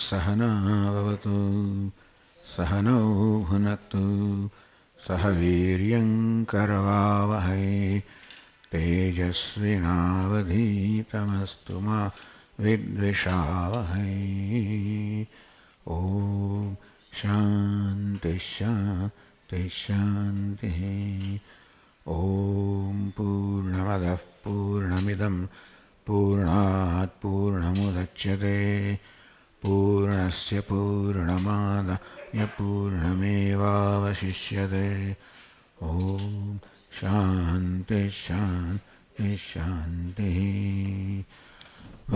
सहना भवतु सहनौ भुनक्तु सह वीर्यं करवावहै तेजस्विनावधीतमस्तु मा विद्विषावहै ॐ शान्तिश्शान्तिश्शान्तिः ॐ पूर्णमदः पूर्णमिदं पूर्णात् पूर्णमुदच्यते पूर्णस्य पूर्णमादाय पूर्णमेवावशिष्यते ॐ शान्ति शान्ति शान्तिः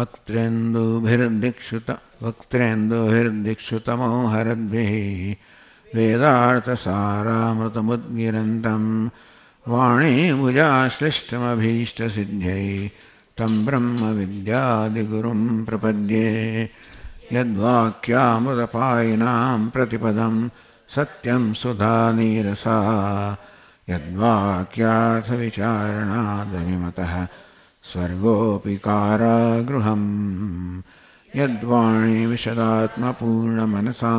वक्त्रेन्दुभिर्दिक्षुत वक्त्रेन्दुभिर्दिक्षुतमो हरद्भिः वेदार्थसारामृतमुद्गिरन्तं वाणीमुजाश्लिष्टमभीष्टसिद्ध्यै तं ब्रह्मविद्यादिगुरुं प्रपद्ये यद्वाक्यामृतपायिनां प्रतिपदं सत्यं सुधा नीरसा यद्वाक्यार्थविचारणादमिमतः स्वर्गोऽपि कारागृहम् यद्वाणी विशदात्मपूर्णमनसां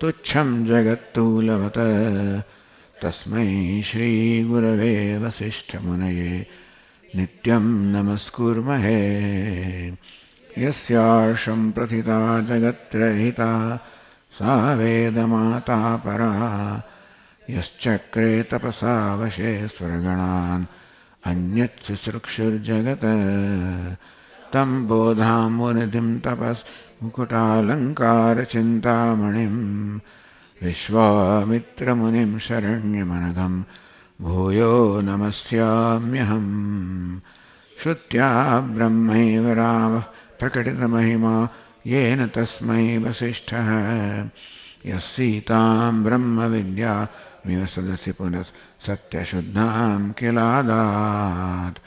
तुच्छं जगत्तु तस्मै श्रीगुरवे वसिष्ठमुनये नित्यं नमस्कुर्महे यस्यार्षं प्रथिता जगत्त्रहिता सा वेदमाता परा यश्चक्रे तपसा वशे स्वर्गणान् अन्यच्छुश्रुक्षुर्जगत् तं बोधां मुनिधिं तपस्मुकुटालङ्कारचिन्तामणिं विश्वामित्रमुनिं शरण्यमनघं भूयो नमस्याम्यहम् श्रुत्या ब्रह्मैव रामः प्रकटित प्रकटितमहिमा वशिष्ठ तस्मै ब्रह्म विद्या ब्रह्मविद्या पुनः सत्यशुद्धा किलादात्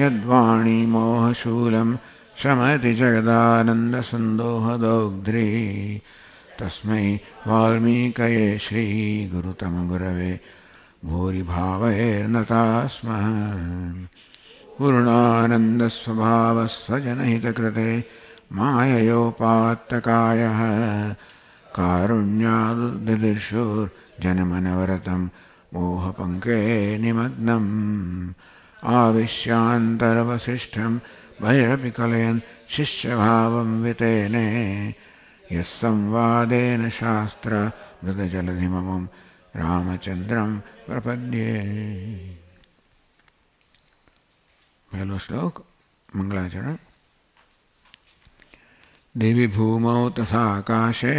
यद्वाणी मोहशूल शमति जगदानन्दसन्दोहदौग्ध्री तस्मै गुरव भूरी भावर्नता स्म पूर्णानन्दस्वभावस्वजनहितकृते माययोपात्तकायः कारुण्यादिदिशोर्जनमनवरतं मोहपङ्के निमग्नम् आविश्यान्तर्वसिष्ठं भैरपि कलयन् शिष्यभावं वितेने यः संवादेन शास्त्र मृदजलधिममं रामचन्द्रं प्रपद्ये पहलो श्लोक मंगलाचरण देवी भूमौ तथा आकाशे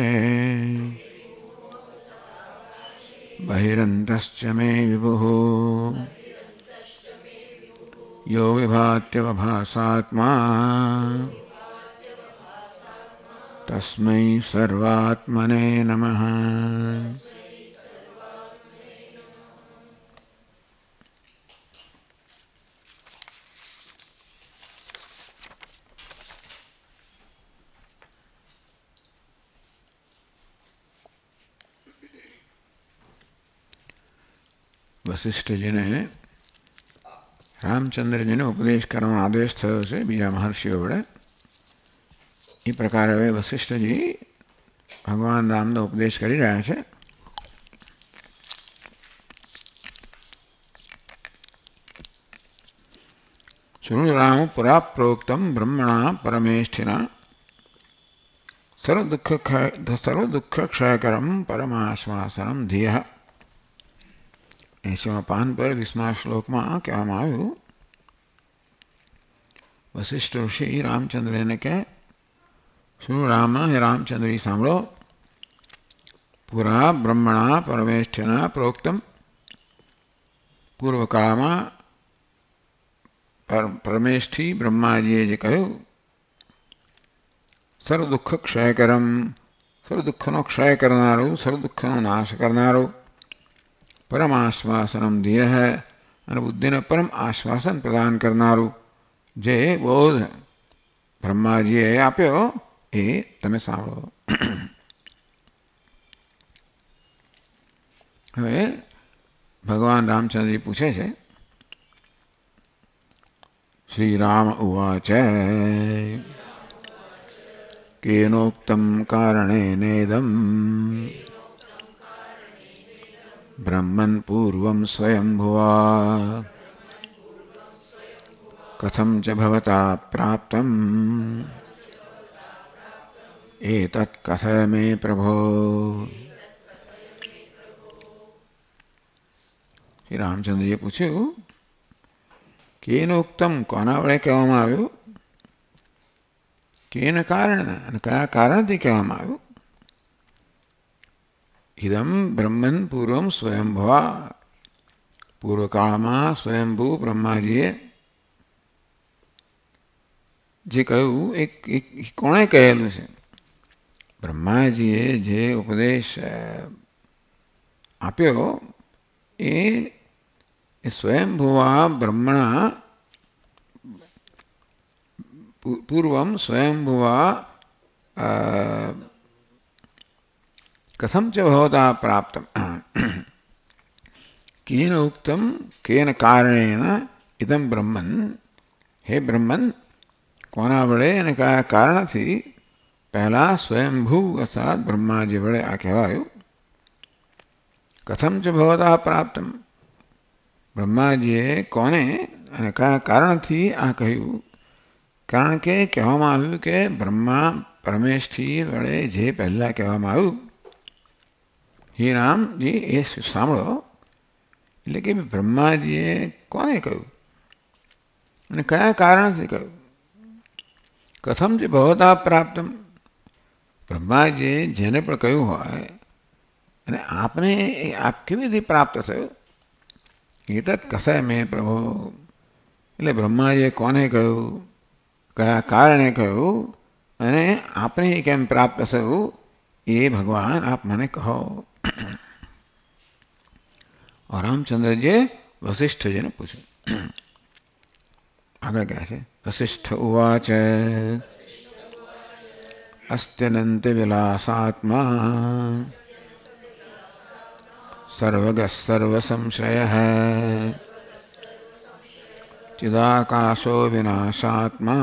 बहिरन्तश्च मे विभुः यो विभात्यवभासात्मा तस्मै सर्वात्मने नमः वशिष्ठ जी ने रामचंद्र जी ने उपदेश कर आदेश थो से बीजा महर्षि बड़े ये प्रकार हमें वशिष्ठ जी भगवान राम ने उपदेश कर रहा है सुनुराम पुरा प्रोक्त ब्रह्मणा परमेष्ठिना सर्वदुख सर्वदुख क्षयकरम परमाश्वासन धिया એસીમાં પાન પર વીસમા શ્લોકમાં કહેવામાં આવ્યું વશિષ્ઠ ઋષિ રામચંદ્રને કહે શું રામ હે રામચંદ્ર સાંભળો પુરા બ્રહ્મણા પરમેષ્ઠના પ્રોક્તમ પૂર્વકાળમાં પરમેષ્ઠી બ્રહ્માજીએ જે કહ્યું સર્વ દુઃખ ક્ષય કરમ સર્વ દુઃખનો ક્ષય કરનારું સર્વ દુઃખનો નાશ કરનારું परम आश्वासन दिए है अनुबुद्धि ने परम आश्वासन प्रदान करना रू जे बोध ब्रह्मा जी आप ये ते सा भगवान रामचंद्र जी पूछे से श्री राम उवाच केनोक्तम कारणे नेदम् ब्रह्मन् पूर्वं स्वयंभुवा कथं च भवता प्राप्तम् एतत् कथ मे प्रभो रामचंद्र जी पूछे केन उक्तम કોના વડે કહેવામાં આવ્યું કેન કારણ અને इदम ब्रह्मन पूर्वम स्वयंभवा पूर्व काल में स्वयंभू બ્રહ્માજીએ જે કહ્યું એક એક કોણે કહેલું છે બ્રહ્માજીએ જે ઉપદેશ આપ્યો એ સ્વયંભુવા બ્રહ્મણા પૂર્વમ સ્વયંભુવા कथम च प्राप्त कें केन उक्तम केन कारणेन इदम ब्रह्मन हे ब्रह्मन कोना बड़े ने कहा कारण थी पहला स्वयंभू अर्थात ब्रह्मा जी बड़े आख्यवायु कथम च प्राप्त ब्रह्मा जी कोने ने कहा कारण थी आ कहू कारण के कहम के ब्रह्मा બ્રહ્મા वड़े जे पहला પહેલાં ये राम जी ऐसे सामलो એટલે કે ब्रह्मा जी કોને કહું અને કયા કારણથી કહું કથમ જી ભવતા પ્રાપ્તમ ब्रह्मा जी જેને પણ કહ્યું હોય અને આપને આપકે વિધિ પ્રાપ્ત થે કેત કસાઈ મે પ્રભુ એટલે ब्रह्मा जी કોને કહું કયા કારણ એ કહું અને આપને કેન પ્રાપ્ત થસ એ ભગવાન આપ મને કહો और रामचंद्र जी वशिष्ठ जी ने पूछे आगे क्या है वशिष्ठ उवाच अस्त्यनंत विलासात्मा सर्वग सर्व संशय चिदाकाशो विनाशात्मा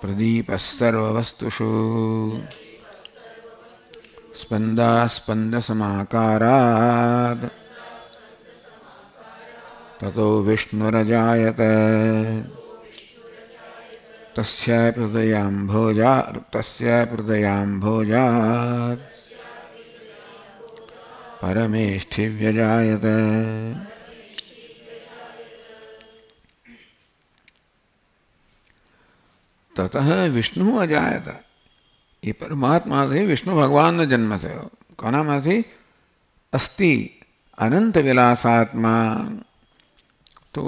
प्रदीप सर्ववस्तुषु स्पन्दास्पन्दसमाकारात् ततो विष्णुरजायत तस्यापि परमेष्ठिव्यजायत ततः विष्णुः अजायत ಈ ಪರಮಾತ್ಮಾದಿ ವಿಷ್ಣು ಭಗವಾನ್ ಜನ್ಮ થયો કોનામાંથી અસ્તિ અનંત વિલાસાત્મા તો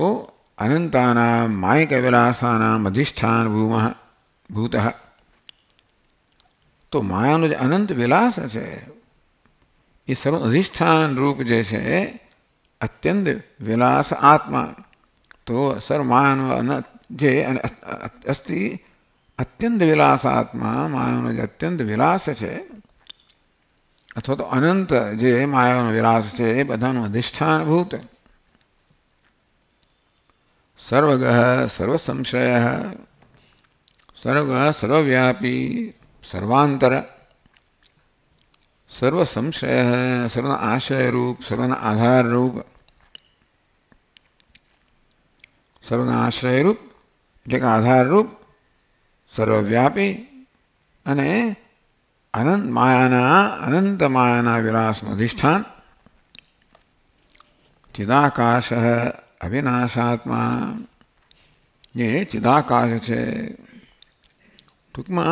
અનંતાનામ માયક વિલાસાનામ અધિષ્ઠાન ભૂમ ભૂત તો માયાનું જે અનંત વિલાસ છે એ સર્વ અધિષ્ઠાન રૂપ જે છે અત્યંત વિલાસ આત્મા તો સર્વ માયાનું જે અસ્તિ अत्यंत विलास आत्मा मायानो जो अत्यंत विलास है अथवा तो अनंत जे मायानो विलास है बधा अधिष्ठान भूत सर्वगह सर्व संशय सर्वगह सर्वव्यापी सर्वांतर सर्व संशय सर्वन आशय रूप सर्वन आधार रूप सर्वन आश्रय रूप एक आधार रूप सर्वव्यापी अने अनंत मायाना अनंत मायाना विलास अधिष्ठान चिदाकाश अविनाशात्मा ये चिदाकाश से टूकमा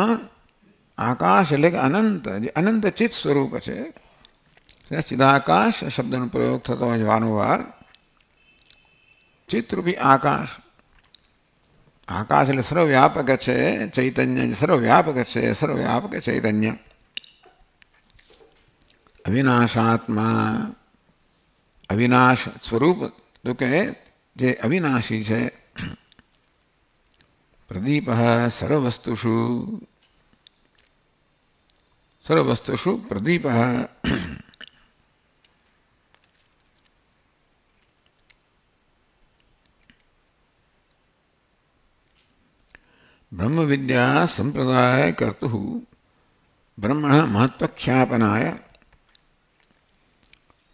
आकाश एले अनंत अनंत चित्त स्वरूप है चिदाकाश शब्द प्रयोग थत हो चित्त रूपी आकाश आकाश में सर्वव्यापक चैतन्य सर्वव्यापक सर्वव्यापक चैतन्य अविनाशात्मा अविनाश स्वरूप तो जे अविनाशी है प्रदीप सर्ववस्तुषु सर्ववस्तुषु प्रदीप ब्रह्म विद्या संप्रदाय कर्तु ब्रह्मण महत्वख्यापनाय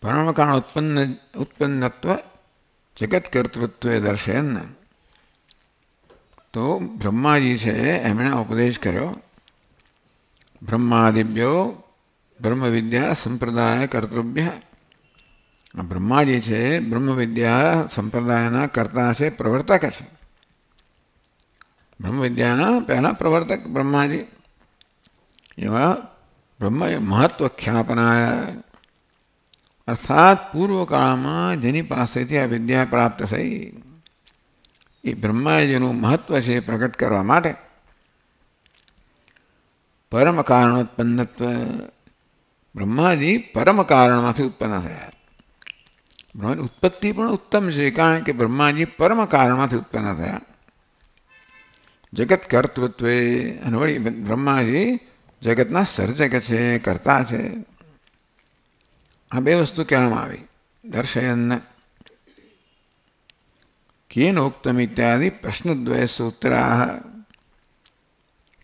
परमकाण उत्पन्न उत्पन्नत्व जगतकर्तृत्व दर्शयन तो ब्रह्मा जी से हमें उपदेश करो ब्रह्मादिभ्यो ब्रह्म विद्या संप्रदाय कर्तृभ्य ब्रह्मा जी से ब्रह्म विद्या संप्रदाय कर्ता से प्रवर्तक से मन विद्याना पहला प्रवर्तक ब्रह्मा जी एवं ब्रह्मा महत्वख्यापनाय अर्थात पूर्व कारण जिनी પાસેથી આ વિદ્યા પ્રાપ્ત સઈ એ ब्रह्मा जी નું મહત્વ છે પ્રગટ કરવા માટે પરમ કારણ ઉત્પન્નત્વ ब्रह्मा जी परम कारणમાંથી ઉત્પન્ન થયા ભ્રૌણ ઉત્પત્તિ પણ ઉત્તમ છે કારણ કે ब्रह्मा जी परम कारणમાંથી ઉત્પન્ન થયા જગત કર્તૃત્વે અને વળી બ્રહ્માજી જગતના સર્જક છે કરતા છે આ બે વસ્તુ કહેવામાં આવી દર્શયન કેન ઉક્તમ ઇત્યાદિ પ્રશ્નદ્વય સૂત્રા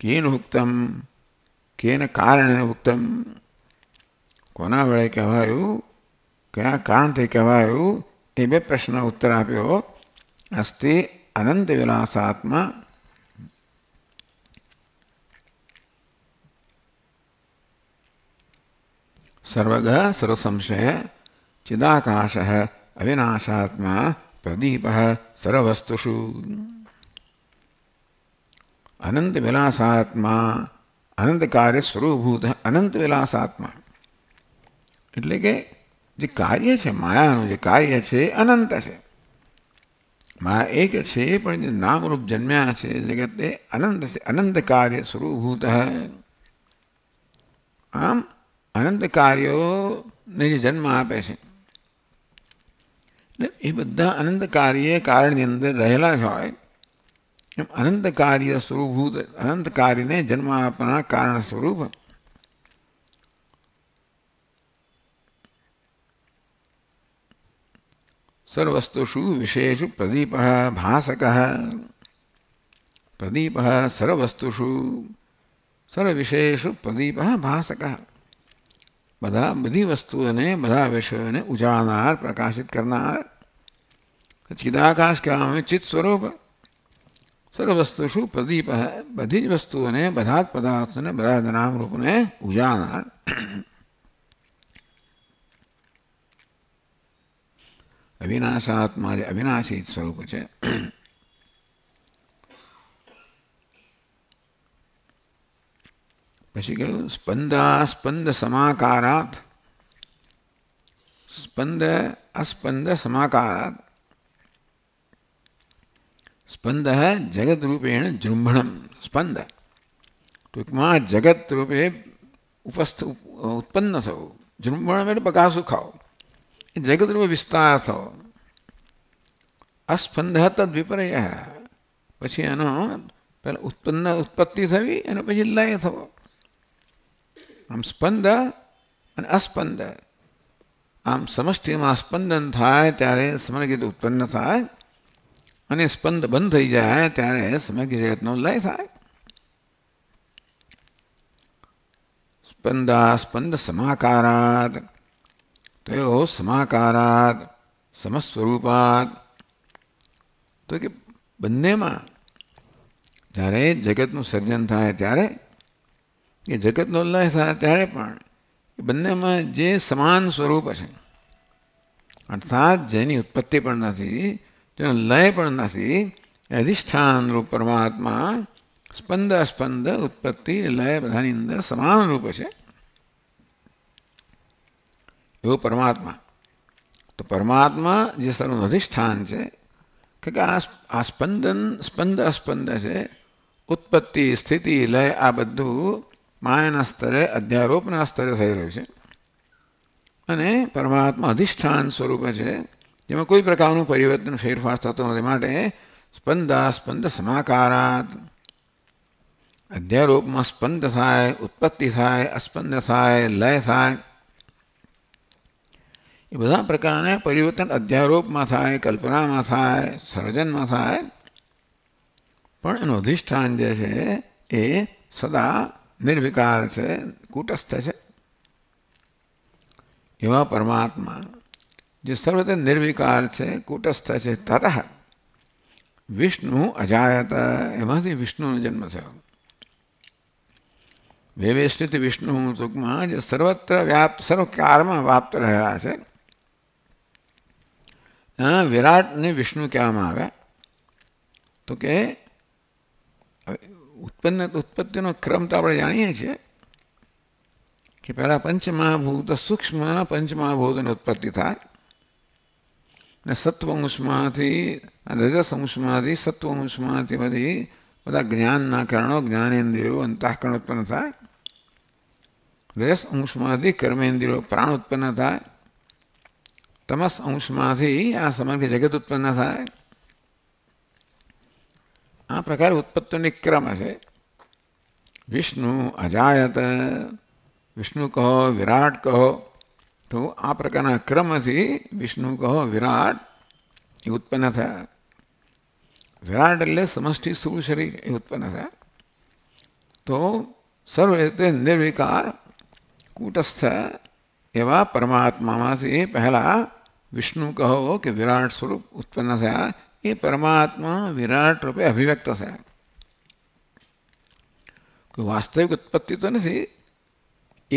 કેન ઉક્તમ કેન કારણે ઉક્તમ કોના વડે કહેવાયું કયા કારણથી કહેવાયું એ બે પ્રશ્ન ઉત્તર આપ્યો અસ્તિ અનંત વિલાસાત્મા सर्वग सर्वसंशय चिदाकाश अविनाशात्मा प्रदीप सर्ववस्तुषु अनंत विलासात्मा अनंत कार्य स्वरूभूत अनंत विलासात्मा एट्ले कि जो कार्य है माया जो कार्य है अनंत है माया एक है नाम रूप जन्म्या है जगत अनंत अनंत कार्य स्वरूभूत आम अनंत कार्यो जन्म आपे बदा अनंत कार्य कारण रहेला अनंत कार्य स्वरूप अनंत कार्य ने जन्म आपना कारण स्वरूप सर्वस्तुषु विशेष प्रदीप भाषक प्रदीप सर्वस्तुषु सर्वेषु प्रदीप भाषक बधा बधी वस्तुओं ने बधा विषयों ने उजाना प्रकाशित करना चिदाकाश क्या में चित स्वरूप सर्वस्तुषु प्रदीप है बधी वस्तुओं ने बधात पदार्थ ने बधा नाम रूप ने उजाना अविनाशात्मा अविनाशी स्वरूप ऐसे कह स्पंद स्पंद समाकारात स्पंद अस्पंद समाकारात स्पंद है जगत रूपेण जृंभणम स्पंद तो माँ जगत रूपे उपस्थ उत्पन्न थो जृंभण में बका तो सुखाओ जगत रूप विस्तार थो अस्पंद है तद विपर्य है पीछे पहले उत्पन्न उत्पत्ति थी एन पी लय थो આમ સ્પંદ અને અસ્પંદ આમ સમષ્ટિમાં સ્પંદન થાય ત્યારે સમગ્ર ઉત્પન્ન થાય અને સ્પંદ બંધ થઈ જાય ત્યારે સમગ્ર જગતનો લય થાય સ્પંદા સ્પંદ સમાકારાત તયો સમાકારાત સમસ્વરૂપાત તો કે બંનેમાં જ્યારે જગતનું સર્જન થાય ત્યારે કે જગતનો ઉલ્લાસ થાય ત્યારે પણ એ બંનેમાં જે સમાન સ્વરૂપ છે અર્થાત જેની ઉત્પત્તિ પણ નથી તેનો લય પણ નથી અધિષ્ઠાન રૂપ પરમાત્મા સ્પંદ અસ્પંદ ઉત્પત્તિ લય બધાની અંદર સમાન રૂપ છે એવો પરમાત્મા તો પરમાત્મા જે સર્વનું અધિષ્ઠાન છે કે આ સ્પંદન સ્પંદ અસ્પંદ છે ઉત્પત્તિ સ્થિતિ લય આ બધું માયાના સ્તરે અધ્યારોપના સ્તરે થઈ રહ્યું છે અને પરમાત્મા અધિષ્ઠાન સ્વરૂપે છે જેમાં કોઈ પ્રકારનું પરિવર્તન ફેરફાર થતો નથી માટે સ્પંદા સ્પંદ સમાકારાત અધ્યારોપમાં સ્પંદ થાય ઉત્પત્તિ થાય અસ્પંદ થાય લય થાય એ બધા પ્રકારના પરિવર્તન અધ્યારોપમાં થાય કલ્પનામાં થાય સર્જનમાં થાય પણ એનું અધિષ્ઠાન જે છે એ સદા निर्विकार से कूटस्थ से यम परमात्मा जो सर्वदा निर्विकार से कूटस्थ से ततः विष्णु अजायत यम से विष्णु ने जन्म से वेवेष्टित विष्णु सुकमा जो सर्वत्र व्याप्त सर्व कार्य में व्याप्त रह रहा से विराट ने विष्णु क्या मांगा तो के ઉત્પન્ન ઉત્પત્તિનો ક્રમ તો આપણે જાણીએ છીએ કે પહેલાં પંચમહાભૂત સૂક્ષ્મ પંચમહાભૂતની ઉત્પત્તિ થાય ને સત્વંશમાંથી રજસંશમાંથી સત્વંશમાંથી બધી બધા જ્ઞાનના કારણો જ્ઞાનેન્દ્રિયો અંતઃકરણ ઉત્પન્ન થાય રસ અંશમાંથી કર્મેન્દ્રિયો પ્રાણ ઉત્પન્ન થાય તમસ અંશમાંથી આ સમગ્ર જગત ઉત્પન્ન થાય आ प्रकार उत्पत्ति क्रम से विष्णु अजायत विष्णु कहो विराट कहो तो आ प्रकार क्रम से विष्णु कहो विराट ये उत्पन्न था विराट ले समष्टि स्थूल शरीर ये उत्पन्न था तो सर्व निर्विकार कूटस्थ एवं परमात्मा से पहला विष्णु कहो कि विराट स्वरूप उत्पन्न था ये परमात्मा विराट रूपे अभिव्यक्त है કોઈ વાસ્તવિક ઉત્પત્તિ તો નથી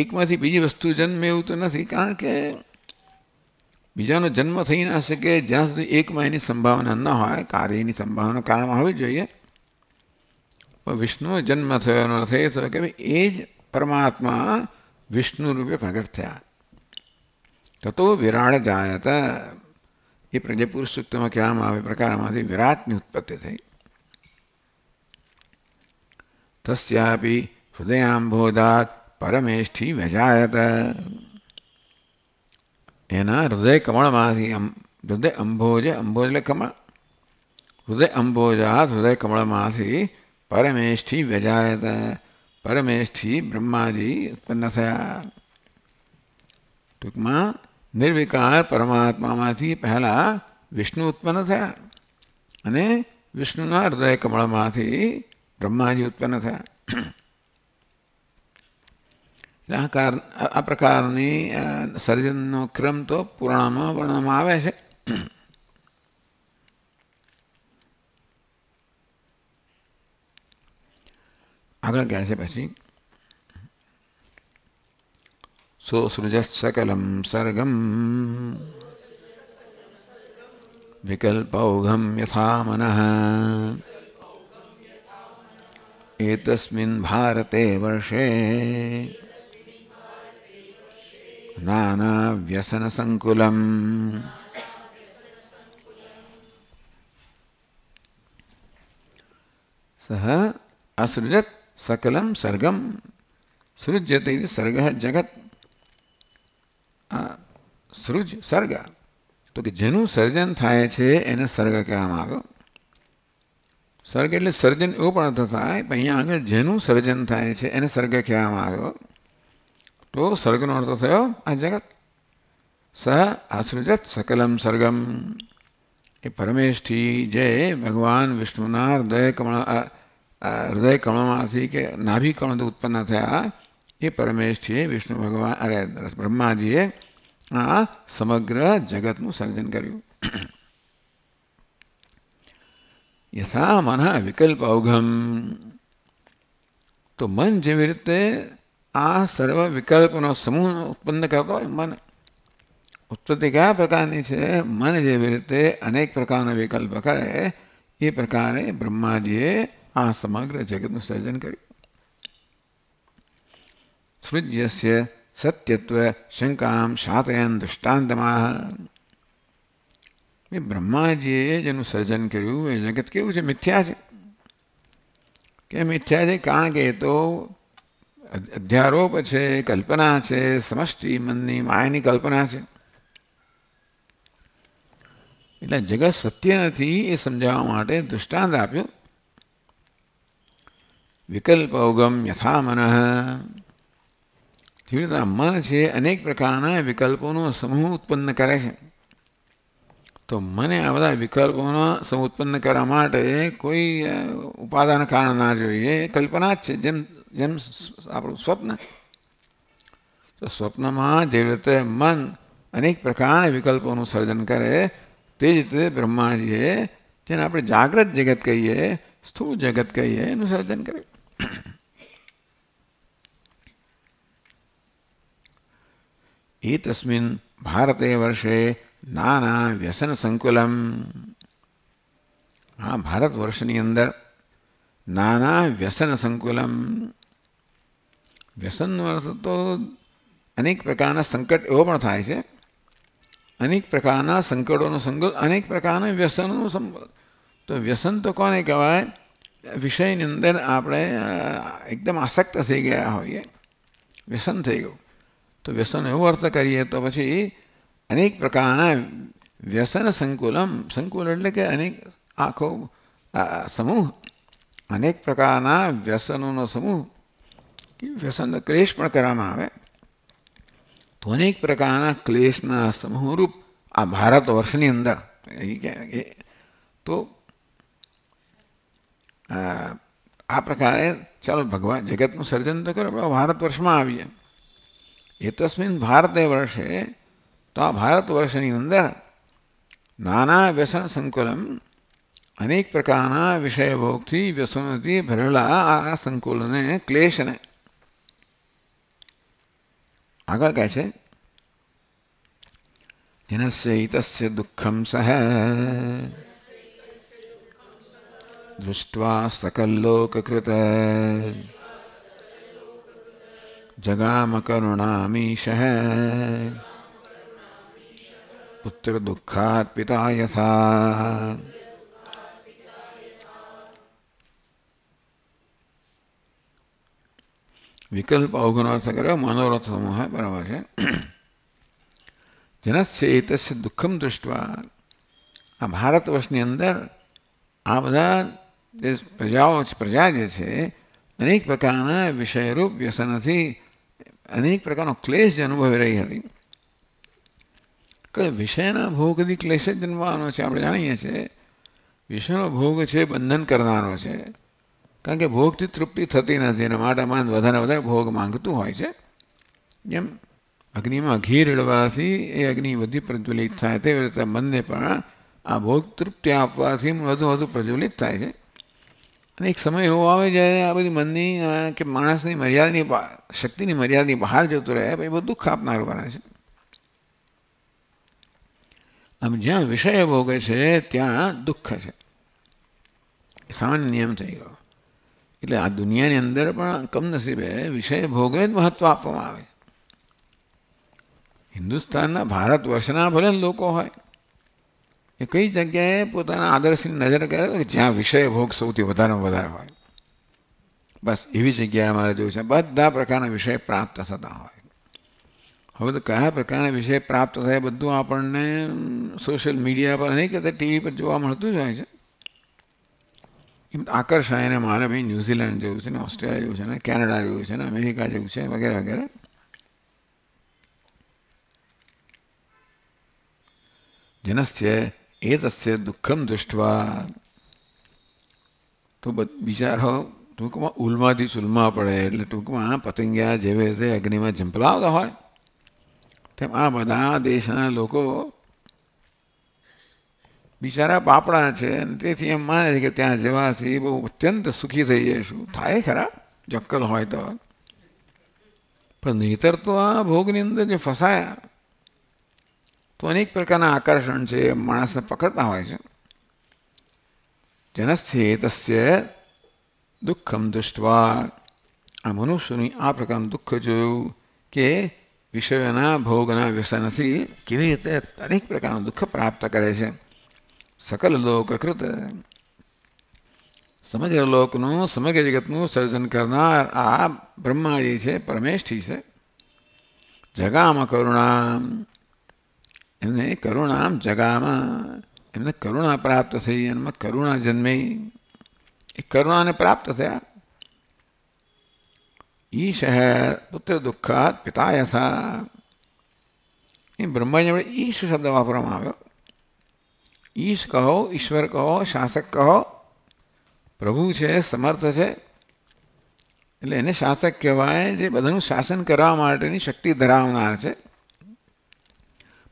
એકમાંથી બીજી વસ્તુ જન્મે એવું તો નથી કારણ કે બીજાનો જન્મ થઈ ના શકે જ્યાં સુધી એકમાં એની સંભાવના ન હોય કાર્યની સંભાવના કારણમાં હોવી જોઈએ પણ વિષ્ણુનો જન્મ થયો નથી તો કે એ જ પરમાત્મા વિષ્ણુ રૂપે પ્રગટ થયા તતો વિરાળ જાયતા ये सूक्त में प्रजपुर सूक्तम क्या उत्पत्ति थी तस्यापि हृदयांबोधात् परमेष्ठी व्यजात एना हृदय कमलमासी हृदय अंबोज अंबोज कमल हृदय अंभोजात हृदय कमल कमलमासी परमेष्ठी व्यजात परमेष्ठी ब्रह्मा जी उत्पन्न सया टुकमा નિર્વિકાર પરમાત્મામાંથી પહેલાં વિષ્ણુ ઉત્પન્ન થયા અને વિષ્ણુના હૃદય કમળમાંથી બ્રહ્માજી ઉત્પન્ન થયા આ કાર આ પ્રકારની સર્જનનો ક્રમ તો પુરાણમાં વર્ણવામાં આવે છે આગળ ગયા છે પછી सोऽसृजः सकलं सर्गम् विकल्पौघं यथा मनः एतस्मिन् भारते वर्षे नानाव्यसनसङ्कुलम् सः असृजत् सकलं सर्गं सृज्यते इति सर्गः जगत् આ સૃજ સર્ગ તો કે જેનું સર્જન થાય છે એને સર્ગ કહેવામાં આવ્યો સર્ગ એટલે સર્જન એવો પણ અર્થ થાય પણ અહીંયા આગળ જેનું સર્જન થાય છે એને સર્ગ કહેવામાં આવ્યો તો સર્ગનો અર્થ થયો આ જગત સહ આસૃજત સકલમ સર્ગમ એ પરમેશથી જય ભગવાન વિષ્ણુના હૃદય કમળ હૃદય કમળમાંથી કે નાભી કમળથી ઉત્પન્ન થયા ये परमेश विष्णु भगवान अरे ब्रह्मा जीए आ समग्र जगत न सर्जन कर यथा मन विकल्प अवघम तो मन जीवी रीते आ सर्व विकल्प नो समूह उत्पन्न करता है मन उत्पत्ति क्या प्रकार की मन जीवी रीते अनेक प्रकार विकल्प करे ये प्रकार ब्रह्मा जीए आ समग्र जगत न सर्जन करू सृज्य सत्य शंकाम शातयन दृष्टान्तमा ब्रह्मा जी जन सृजन करू ये जगत के उसे मिथ्या से क्या मिथ्या से कहाँ के तो अध्यारोप छे कल्पना छे समष्टि मन्नी मायनी कल्पना से એટલે જગત સત્ય નથી એ સમજાવવા માટે દૃષ્ટાંત આપ્યું વિકલ્પ અવગમ યથા જેવી રીતે મન છે અનેક પ્રકારના વિકલ્પોનો સમૂહ ઉત્પન્ન કરે છે તો મને આ બધા વિકલ્પોનો સમૂહ ઉત્પન્ન કરવા માટે કોઈ ઉપાદાન કારણ ના જોઈએ એ કલ્પના જ છે જેમ જેમ આપણું સ્વપ્ન તો સ્વપ્નમાં જેવી રીતે મન અનેક પ્રકારના વિકલ્પોનું સર્જન કરે તે જ રીતે બ્રહ્માજીએ જેને આપણે જાગ્રત જગત કહીએ સ્થૂળ જગત કહીએ એનું સર્જન કર્યું एतस्मिन् भारते वर्षे नाना व्यसन संकुलम हाँ भारत वर्षनी अंदर नाना व्यसन संकुलम व्यसन वर्ष तो अनेक प्रकार संकट एवं पर था इसे अनेक प्रकार संकटों संकुल अनेक प्रकार व्यसनों संकुल तो व्यसन तो कौन है कहवा विषय निंदर आप एकदम आसक्त थी गया हो व्यसन थे गयू तो व्यसन एव अर्थ करिए तो પછી अनेक પ્રકારના વ્યસન સંકુલમ સંકુલ એટલે કે अनेक આખો સમૂહ अनेक પ્રકારના વ્યસનોનો સમૂહ કે વ્યસન કલેશ પણ કરામાં આવે તો अनेक પ્રકારના કલેશના સમૂહ રૂપ આ ભારત વર્ષની અંદર એ કે તો આ પ્રકાર એ ચલ ભગવાન જગતનું સર્જન કરે ભારત વર્ષમાં આવીએ एतस्मिन् भारते वर्षे त्वा भारतवर्षनि अंदर नाना व्यसन संकुलम अनेक प्रकार विषय भोक्ति व्यसनति भरला आ ने क्लेश ने आगे कैसे जिनस्य दुखम सह दृष्ट्वा सकलोककृत जगाम पुत्र पुत्रदुःखात् पिता यथा विकल्प कर मनोरथ समूह परवाश जनस्य एतस्य दृष्टवा दृष्ट्वा આ ભારતવર્ષની अंदर आ बदा प्रजाओ प्रजा जैसे अनेक प्रकार विषय रूप व्यसन थी અનેક પ્રકારનો ક્લેશ જે અનુભવી રહી હતી કે વિષયના ભોગથી ક્લેશ જ જન્મવાનો છે આપણે જાણીએ છીએ વિષયનો ભોગ છે બંધન કરનારો છે કારણ કે ભોગથી તૃપ્તિ થતી નથી અને માટે માન વધારે વધારે ભોગ માંગતું હોય છે જેમ અગ્નિમાં ઘી રેડવાથી એ અગ્નિ બધી પ્રજ્વલિત થાય તેવી રીતે મનને પણ આ ભોગ તૃપ્તિ આપવાથી વધુ વધુ પ્રજ્વલિત થાય છે અને એક સમય એવો આવે જ્યારે આ બધી મનની કે માણસની મર્યાદાની શક્તિની મર્યાદાની બહાર જતું રહે એ બધું ખાપનારું બને છે આમ જ્યાં વિષય ભોગે છે ત્યાં દુઃખ છે સામાન્ય નિયમ થઈ ગયો એટલે આ દુનિયાની અંદર પણ કમનસીબે વિષય ભોગને જ મહત્ત્વ આપવામાં આવે હિન્દુસ્તાનના ભારત વર્ષના ભલે લોકો હોય એ કઈ જગ્યાએ પોતાના આદર્શની નજર કરે તો જ્યાં વિષય ભોગ સૌથી વધારે વધારે હોય બસ એવી જગ્યાએ અમારે જોયું છે બધા પ્રકારના વિષય પ્રાપ્ત થતા હોય હવે તો કયા પ્રકારના વિષય પ્રાપ્ત થાય બધું આપણને સોશિયલ મીડિયા પર નહીં કરતા ટીવી પર જોવા મળતું જ હોય છે એમ આકર્ષાય એને મારે ભાઈ ન્યૂઝીલેન્ડ જેવું છે ને ઓસ્ટ્રેલિયા જેવું છે ને કેનેડા જેવું છે ને અમેરિકા જેવું છે વગેરે વગેરે જેનસ છે एतस्य दुःखं દૃષ્ટવા તો બિચારો ટૂંકમાં ઉલમાંથી સુલમાં પડે એટલે ટૂંકમાં આ પતંગિયા જેવી રીતે અગ્નિમાં ઝંપલાવતા હોય તેમ આ બધા દેશના લોકો બિચારા બાપડા છે અને તેથી એમ માને છે કે ત્યાં જવાથી બહુ અત્યંત સુખી થઈ જઈશું થાય ખરા જક્કલ હોય તો પણ નહીતર તો આ ભોગની અંદર જે ફસાયા તો અનેક પ્રકારના આકર્ષણ છે માણસને પકડતા હોય છે જનસ્થે તસ્ય દુઃખમ દુષ્ટવા આ મનુષ્યની આ પ્રકારનું દુઃખ જોયું કે વિષયના ભોગના વ્યસનથી કેવી રીતે અનેક પ્રકારનું દુઃખ પ્રાપ્ત કરે છે સકલ લોક લોકકૃત સમગ્ર લોકનું સમગ્ર જગતનું સર્જન કરનાર આ બ્રહ્માજી છે પરમેષ્ઠી છે જગામ કરુણા એને કરુણામ જગામા એને કરુણા પ્રાપ્ત થઈ જન્મ કરુણા જન્મે ઈ કરુણાને પ્રાપ્ત થયા ઈષહ પુતે દુઃખત પતાયસા ઈ બ્રહ્મમાં એ ઈશ શબ્દ વાપરવામાં આવ્યો ઈશ કહો ઈશ્વર કહો શાસક કહો પ્રભુ છે સમર્થ છે એટલે એને શાસક કહેવાય જે બધાનું શાસન કરવા માટેની શક્તિ ધરાવનાર છે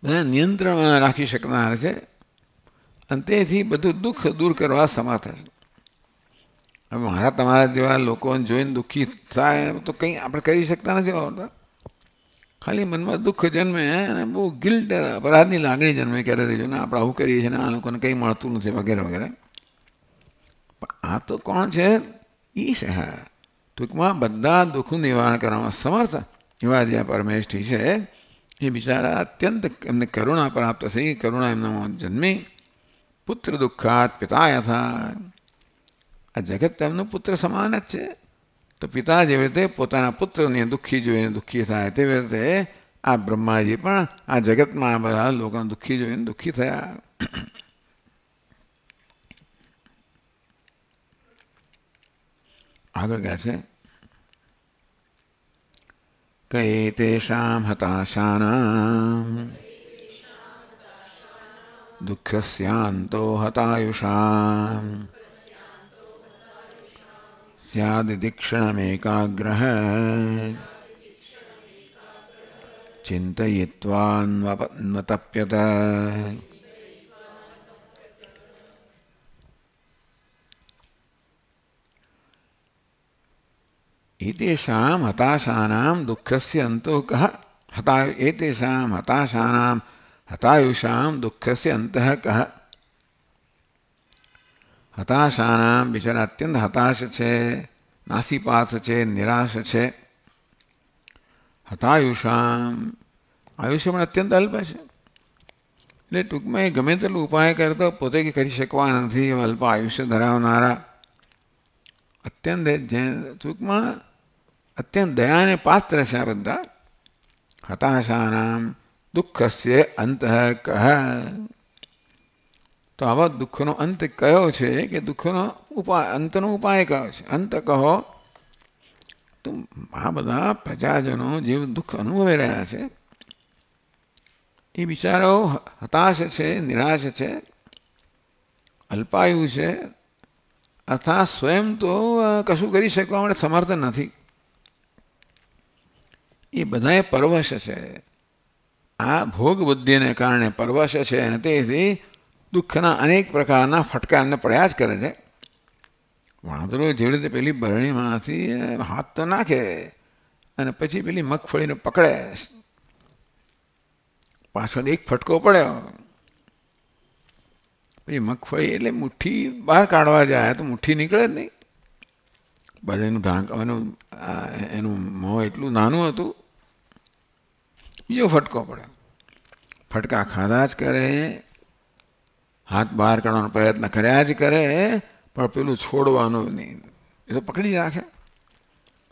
બે નિયંત્રણ માં રાખી શકના રહે અંતે થી બધું દુખ દૂર કરવા સમાધિ હવે મારા તમારા જેવા લોકો જોઈન દુખી થાય તો કંઈ આપણે કરી શકતા નથી ખાલી મનમાં દુખ જન્મે એ ને મો ગિલ્ડ બરાની લાગણી જન્મે કે રેજો ને આપણે હું કરીએ છે ને આ લોકોને કંઈ મળતું નથી વગેરે વગેરે આ તો કોણ છે ઈશ્વર તુક માં બધા દુખ નિવારણ કરવા સમારતા એવા જે પરમેષ્ઠી છે ये बिचारा अत्यंत एमने करुणा प्राप्त से करुणा एम जन्मी पुत्र दुखा पिता यथा आ जगत तमन पुत्र सामन है तो पिता जीव रीते पुत्र ने दुखी जो दुखी थाय रीते आ ब्रह्मा जी पर आ जगत में आ लोग दुखी जो दुखी थे आगे क्या कैतेषां हताशानां दुःखस्यान्तो हतायुषाम् स्यादिति क्षणमेकाग्रः चिन्तयित्वान्वतप्यत इतेषाम हताशानाम दुख से अंत कह हता एतेषाम हताशानाम दुख से अंत कताशा हताशानाम अत्यंत हताश छे नासीपात छे निराश छे हतायुषा आयुष्य में अत्यंत अल्प है ये टूक में गमे तेल उपाय कर तो पोते के करी शकवा नहीं अल्प आयुष्य धरावनारा अत्यंत जैन टूक में અત્યંત દયાને પાત્ર છે આ બધા હતાશાનામ દુઃખ દુઃખસ્ય અંત કહ તો આવા દુઃખનો અંત કયો છે કે દુઃખનો ઉપાય અંતનો ઉપાય કયો છે અંત કહો તો આ બધા પ્રજાજનો જે દુઃખ અનુભવી રહ્યા છે એ બિચારો હતાશ છે નિરાશ છે અલ્પાયુ છે અથવા સ્વયં તો કશું કરી શકવા માટે સમર્થ નથી એ બધાએ પરવશ છે આ ભોગ બુદ્ધિને કારણે પરવશ છે અને તેથી દુઃખના અનેક પ્રકારના ફટકા ફટકારને પ્રયાસ કરે છે વાંદરો જેવી રીતે પેલી બરણીમાંથી હાથ તો નાખે અને પછી પેલી મગફળીને પકડે પાછળ એક ફટકો પડ્યો પછી મગફળી એટલે મુઠ્ઠી બહાર કાઢવા જાય તો મુઠ્ઠી નીકળે જ નહીં બરણીનું ઢાંક એનું એનું મોં એટલું નાનું હતું બીજો ફટકો પડે ફટકા ખાધા જ કરે હાથ બહાર કાઢવાનો પ્રયત્ન કર્યા જ કરે પણ પેલું છોડવાનું નહીં એ તો પકડી રાખે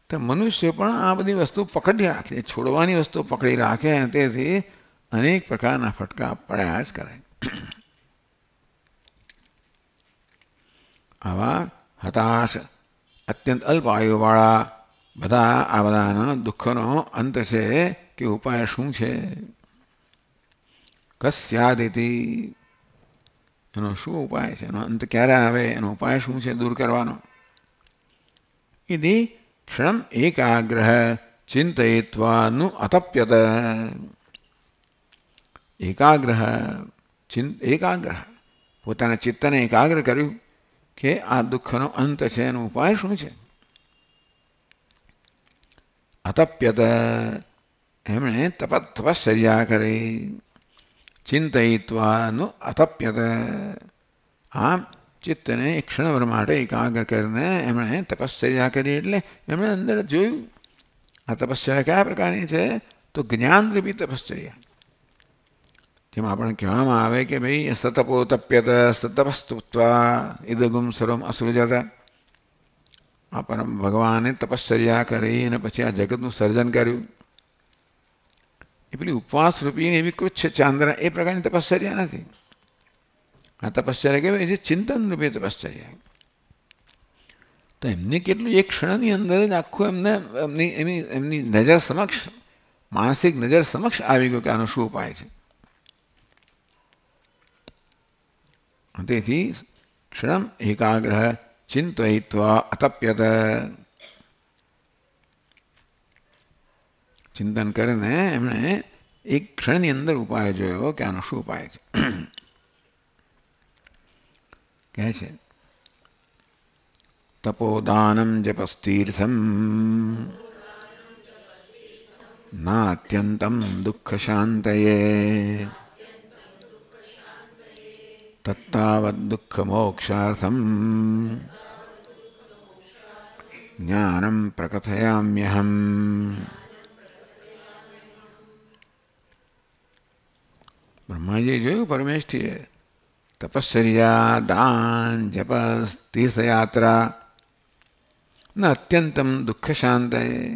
તો મનુષ્ય પણ આ બધી વસ્તુ પકડી રાખે છોડવાની વસ્તુ પકડી રાખે તેથી અનેક પ્રકારના ફટકા પડ્યા જ કરે આવા હતાશ અત્યંત અલ્પ આયુવાળા બધા આ બધાના દુઃખનો અંત છે કે ઉપાય શું છે કસ્યાદિતિ એનો ઉપાય છે એનો અંત ક્યારે આવે એનો ઉપાય શું છે દૂર કરવાનો ઇદી ક્ષણમ એકાગ્રહ ચિંતયetvaનુ અતપ્યત એકાગ્રહ ચિંત એકાગ્ર પોતાના ચિત્તને એકાગ્ર કરી કે આ દુઃખનો અંત છે એનો ઉપાય શું છે અતપ્યત हमने तपत्पश्चर्या करे चिंतवा नु अतप्यत हाँ चित्त ने क्षण ब्रह्माटे एकाग्र कर हमने तपश्चर्या करी एटले हमने अंदर जो आ तपस्या क्या प्रकार की है तो ज्ञान रूपी तपश्चर्या જેમ આપણે કહેવામાં આવે કે ભાઈ સતપો તપ્યત સતપસ્તુત્વા सर्व સર્વમ અસૃજત આ भगवान ભગવાને તપશ્ચર્યા કરી आ जगत આ જગતનું એ ભલે ઉપવાસ રૂપીને એ વિકૃત છાંદ્ર આ એ પ્રકારની તપસ્યા હતી આ તપસ્યા કેમે એ છે ચિંતન રૂપી તપસ્યા તો એમને કેટલું એક ક્ષણની અંદર જ આખું એમને એની એની નજર સમક્ષ માનસિક નજર સમક્ષ આવી ગયો કે આનું શું ઉપાય છે અતેથી ક્ષરણ એકાગ્રહ ચિંત્વૈત્વા અતપ્યત चिंतन कर एक क्षण अंदर उपाय जो है वो क्या शु उपाय कह तपोदान जपस्तीर्थम नात्यंतम दुख शांत तत्वदुख ज्ञान प्रकथयाम्य हम ब्रह्मा जी जो परमेष्ठी है तपश्चर्या दान जप तीर्थ यात्रा न अत्यंतम दुख शांत है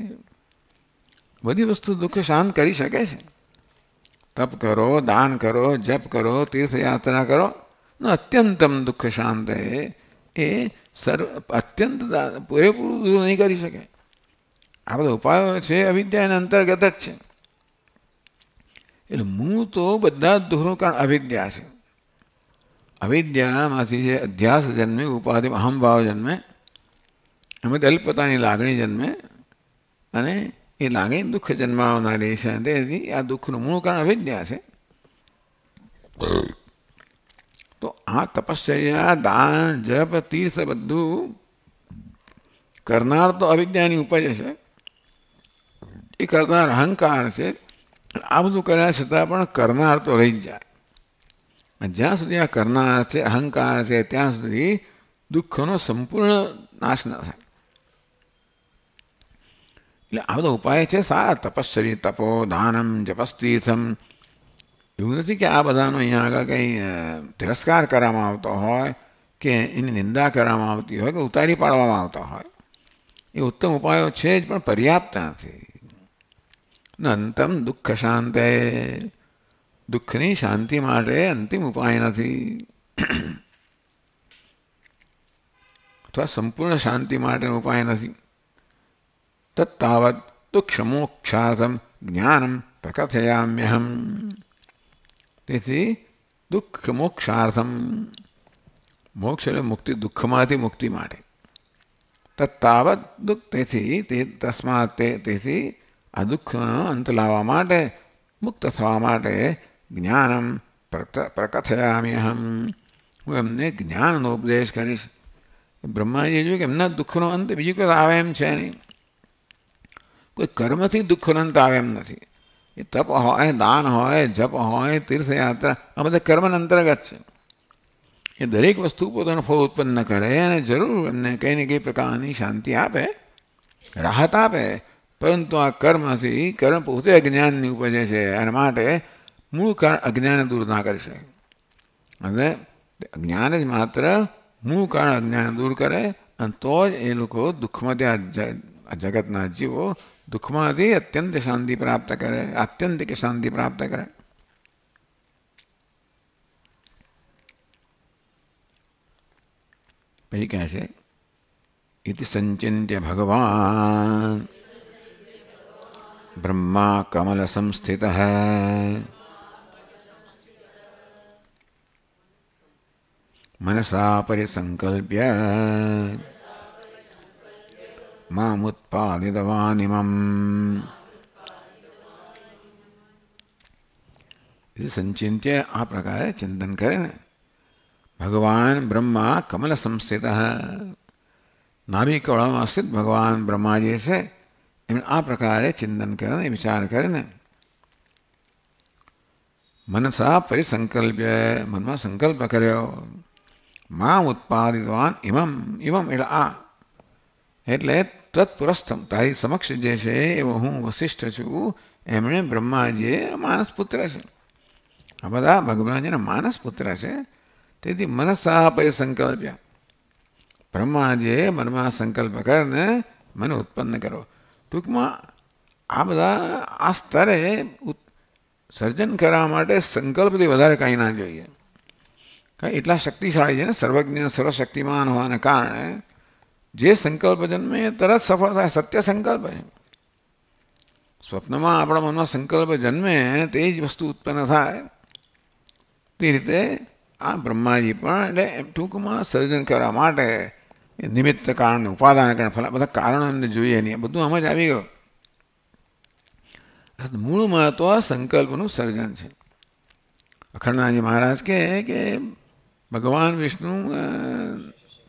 बड़ी वस्तु दुख शांत करी सके तप करो दान करो जप करो तीर्थ यात्रा करो न अत्यंतम दुख शांत है ये सर्व अत्यंत पूरेपूर दूर नहीं करी सके आप उपाय से अविद्या अंतर्गत है એટલે મૂળ તો બધા જ દોરો કારણ અવિદ્યા છે અવિદ્યામાંથી જે અધ્યાસ જન્મે ઉપાધિ અહમભાવ જન્મે એમાં અલ્પતાની લાગણી જન્મે અને એ લાગણી દુઃખ જન્માવનારી છે તેથી આ દુઃખનું મૂળ કારણ અવિદ્યા છે તો આ તપશ્ચર્યા દાન જપ તીર્થ બધું કરનાર તો અવિદ્યાની ઉપજ છે એ કરનાર અહંકાર છે આ બધું કર્યા છતાં પણ કરનાર તો રહી જ જાય જ્યાં સુધી આ કરનાર છે અહંકાર છે ત્યાં સુધી દુઃખનો સંપૂર્ણ નાશ ન થાય એટલે આ બધો ઉપાય છે સારા તપસ્વી તપો દાનમ જપસ્તીર્થમ એવું નથી કે આ બધાનો અહીંયા આગળ કંઈ તિરસ્કાર કરવામાં આવતો હોય કે એની નિંદા કરવામાં આવતી હોય કે ઉતારી પાડવામાં આવતા હોય એ ઉત્તમ ઉપાયો છે જ પણ પર્યાપ્ત નથી अंतम दुख शांत दुखनी शांति मारे अंतिम उपाय न थी अथवा संपूर्ण शांति मारे उपाय न थी तत्तावत तो क्षमोक्षार्थम ज्ञान प्रकथयाम्य हम दुख मोक्षार्थम मोक्ष मुक्ति दुख दुखमाति मुक्ति मारे तत्तावत दुख तेथि ते तस्मात् ते ते આ દુઃખનો અંત લાવવા માટે મુક્ત થવા માટે જ્ઞાનમ પ્રકથયામી અહમ હું એમને જ્ઞાનનો ઉપદેશ કરીશ બ્રહ્માજીએ જોયું કે એમના દુઃખનો અંત બીજું કોઈ આવે એમ છે નહીં કોઈ કર્મથી દુઃખનો અંત આવે એમ નથી એ તપ હોય દાન હોય જપ હોય તીર્થયાત્રા આ બધા કર્મના અંતર્ગત છે એ દરેક વસ્તુ પોતાનો ફળ ઉત્પન્ન કરે અને જરૂર એમને કંઈ ને કંઈ પ્રકારની શાંતિ આપે રાહત આપે પરંતુ આ કર્મથી કર્મ પોતે અજ્ઞાનની ઉપજે છે એના માટે મૂળ કારણ અજ્ઞાન દૂર ના કરી શકે એટલે જ્ઞાન જ માત્ર મૂળ કારણ અજ્ઞાન દૂર કરે અને તો જ એ લોકો દુઃખમાંથી આ જગતના જીવો દુઃખમાંથી અત્યંત શાંતિ પ્રાપ્ત કરે આત્યંતિક શાંતિ પ્રાપ્ત કરે પછી કહે છે इति सञ्चिन्त्य भगवान् ब्रह्मा कमल कमलसंस्थितः मनसा परिसङ्कल्प्य मामुत्पादितवानिमम् इसे संचिंत्य आप प्रकार चिंतन करें भगवान ब्रह्मा कमल संस्थित नाभि कवड़म स्थित भगवान ब्रह्मा जी से એમણે આ પ્રકારે ચિંતન કરીને વિચાર કરીને મનસા પરિસંકલ્પ્ય મનમાં સંકલ્પ કર્યો મા ઉત્પાદિતવાન ઇમમ ઇમમ એટલે આ એટલે તત્પુરસ્થમ તારી સમક્ષ જે છે એવો હું વશિષ્ઠ છું એમણે બ્રહ્માજીએ માનસ પુત્ર છે આ બધા ભગવાનજીના માનસ પુત્ર છે તેથી મનસા પરિસંકલ્પ્ય બ્રહ્માજીએ મનમાં સંકલ્પ કરીને મને ઉત્પન્ન કરો તુકમાં આબળા આસ્તરે સર્જન કરવા માટે સંકલ્પથી વધારે काही ना જોઈએ ક એટલા શક્તિશાળી છે ને સર્વજ્ઞનો ਸਰવશક્તિમાન હોવાના કારણે જે સંકલ્પ જનમે તરત સફળ થાય સત્ય સંકલ્પ છે स्वप्નમાં આપણા મનમાં સંકલ્પ જન્મે તેજ વસ્તુ ઉત્પન્ન થાય તે રીતે આ ब्रह्मा जी પણ એટલે ટુકમાં સર્જન કરવા માટે એ નિમિત્ત કારણ ઉપાદાન કારણ ફલા બધા કારણોને જોઈએ નહીં બધું આમ જ આવી ગયું મૂળ મહત્વ સંકલ્પનું સર્જન છે અખંડનાથજી મહારાજ કહે કે ભગવાન વિષ્ણુ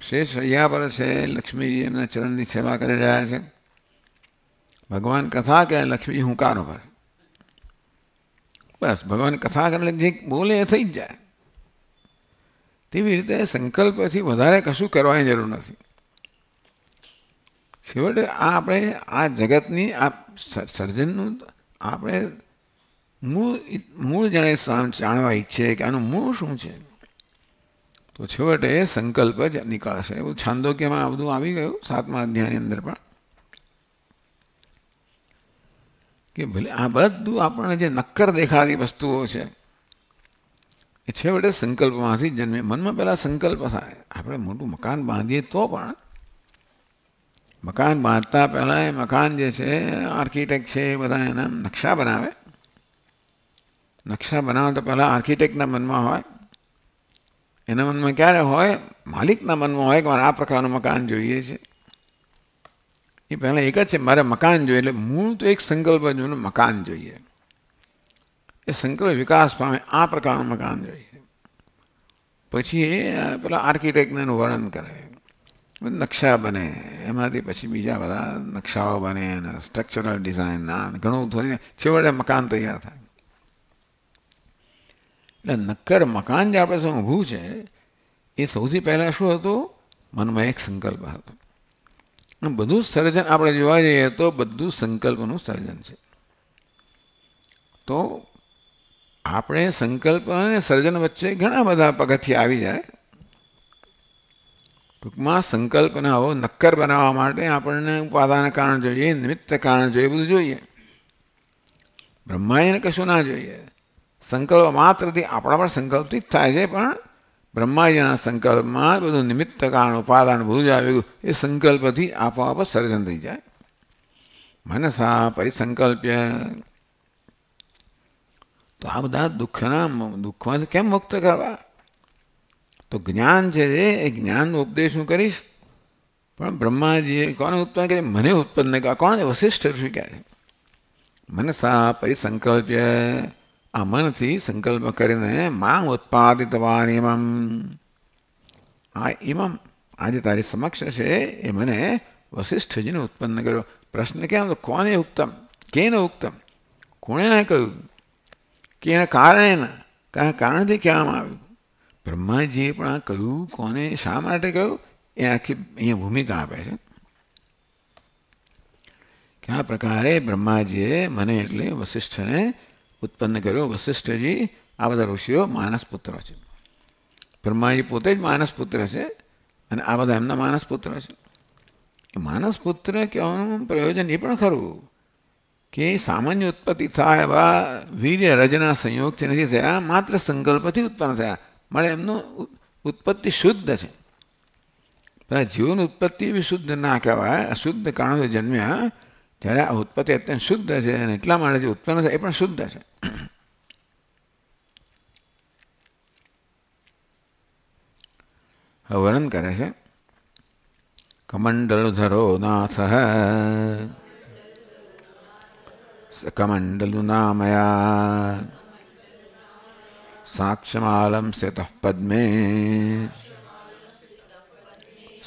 શેષ શૈયા પર છે લક્ષ્મીજી એમના ચરણની સેવા કરી રહ્યા છે ભગવાન કથા કે લક્ષ્મીજી હુંકારો ભરે બસ ભગવાન કથા કરે જે બોલે એ થઈ જ જાય તેવી રીતે સંકલ્પથી વધારે કશું કરવાની જરૂર નથી છેવટે આ આપણે આ જગતની આ સર્જનનું આપણે મૂળ મૂળ જાણે જાણવા ઈચ્છે કે આનું મૂળ શું છે તો છેવટે સંકલ્પ જ નીકળશે એવું છાંદોક્યમાં આ બધું આવી ગયું સાતમા અધ્યાયની અંદર પણ કે ભલે આ બધું આપણને જે નક્કર દેખાતી વસ્તુઓ છે એ છેવટે સંકલ્પમાંથી જન્મે મનમાં પહેલાં સંકલ્પ થાય આપણે મોટું મકાન બાંધીએ તો પણ મકાન બાંધતા પહેલાં એ મકાન જે છે આર્કિટેક્ટ છે એ બધા એના નકશા બનાવે નકશા બનાવે તો પહેલાં આર્કિટેક્ટના મનમાં હોય એના મનમાં ક્યારે હોય માલિકના મનમાં હોય કે મારે આ પ્રકારનું મકાન જોઈએ છે એ પહેલાં એક જ છે મારે મકાન જોઈએ એટલે મૂળ તો એક સંકલ્પ જ મકાન જોઈએ એ સંકલ્પ વિકાસ પામે આ પ્રકારનું મકાન જોઈએ પછી એ પેલા આર્કિટેક્ટને એનું વર્ણન કરે નકશા બને એમાંથી પછી બીજા બધા નકશાઓ બને અને સ્ટ્રક્ચરલ ડિઝાઇન આ ઘણું થઈને છેવટે મકાન તૈયાર થાય એટલે નક્કર મકાન જે આપણે સૌ ઊભું છે એ સૌથી પહેલાં શું હતું મનમાં એક સંકલ્પ હતો બધું સર્જન આપણે જોવા જઈએ તો બધું સંકલ્પનું સર્જન છે તો આપણે સંકલ્પ અને સર્જન વચ્ચે ઘણા બધા પગથિયા આવી જાય ટૂંકમાં સંકલ્પનાઓ નક્કર બનાવવા માટે આપણને ઉપાદાન કારણ જોઈએ નિમિત્ત કારણ જોઈએ બધું જોઈએ બ્રહ્માજીને કશું ના જોઈએ સંકલ્પ માત્રથી આપણા પણ સંકલ્પથી જ થાય છે પણ બ્રહ્માજીના સંકલ્પમાં બધું નિમિત્ત કારણ ઉપાદાન બધું આવ્યું એ સંકલ્પથી આપોઆપ સર્જન થઈ જાય મનસા પરિસંકલ્પ્ય તો આ બધા દુઃખના દુઃખમાંથી કેમ મુક્ત કરવા તો જ્ઞાન છે એ જ્ઞાનનો ઉપદેશ હું કરીશ પણ બ્રહ્માજીએ કોને ઉત્પન્ન કરી મને ઉત્પન્ન કરવા કોણ વશિષ્ઠ સ્વીકારે મનસા પરિસંકલ્પ્ય આ મનથી સંકલ્પ કરીને માં ઉત્પાદિતવાન ઇમમ આ ઇમમ આજે તારી સમક્ષ છે એ મને વશિષ્ઠજીને ઉત્પન્ન કર્યો પ્રશ્ન કેમ તો કોને ઉક્તમ કેને ઉક્તમ કોણે કહ્યું કે એના કારણે કારણથી કહેવામાં આવ્યું બ્રહ્માજીએ પણ આ કહ્યું કોને શા માટે કહ્યું એ આખી અહીંયા ભૂમિકા આપે છે કે આ પ્રકારે બ્રહ્માજીએ મને એટલે વસિષ્ઠને ઉત્પન્ન કર્યો વસિષ્ઠજી આ બધા ઋષિઓ માનસ પુત્ર છે બ્રહ્માજી પોતે જ માનસ પુત્ર છે અને આ બધા એમના માનસ પુત્ર છે માનસ પુત્ર કહેવાનું પ્રયોજન એ પણ ખરું કે સામાન્ય ઉત્પતિ થાય વા વીર્ય રચના સંયોગ થી થા માત્ર સંકલ્પ થી ઉત્પન્ન થાય એટલે એનું ઉત્પત્તિ શુદ્ધ છે તો જીવની ઉત્પત્તિ ਵੀ શુદ્ધ ના કેવા અશુદ્ધ કારણે જન્મ્યા તેરા ઉત્પતિ એટલે શુદ્ધ છે અને એટલા માટે ઉત્પન્ન થાય એ પણ શુદ્ધ છે અવર્ણન કરે છે કમંડળ ધરો નાસહ कमंडलुनामया साक्षमालंसित पद्मे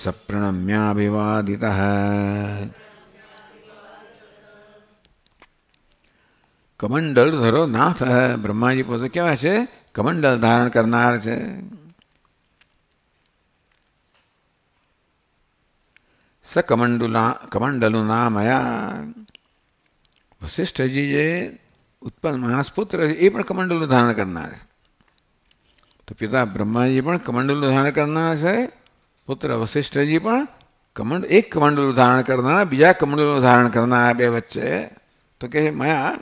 सप्रणम्याभिवादितः कमंडल धरो नाथ है ब्रह्मा जी पूछे क्या वैसे कमंडल धारण करना है स कमंडुला कमंडलु नामया વસિષ્ઠજીએ ઉત્પન્ન માણસપુત્ર એ પણ કમંડલનું ધારણ કરનાર તો પિતા બ્રહ્માજી પણ કમંડલનું ધારણ કરનાર છે પુત્ર વસિષ્ઠજી પણ કમંડ એક કમંડલનું ધારણ કરનાર બીજા કમંડલનું ધારણ કરનાર બે વચ્ચે તો કે મયા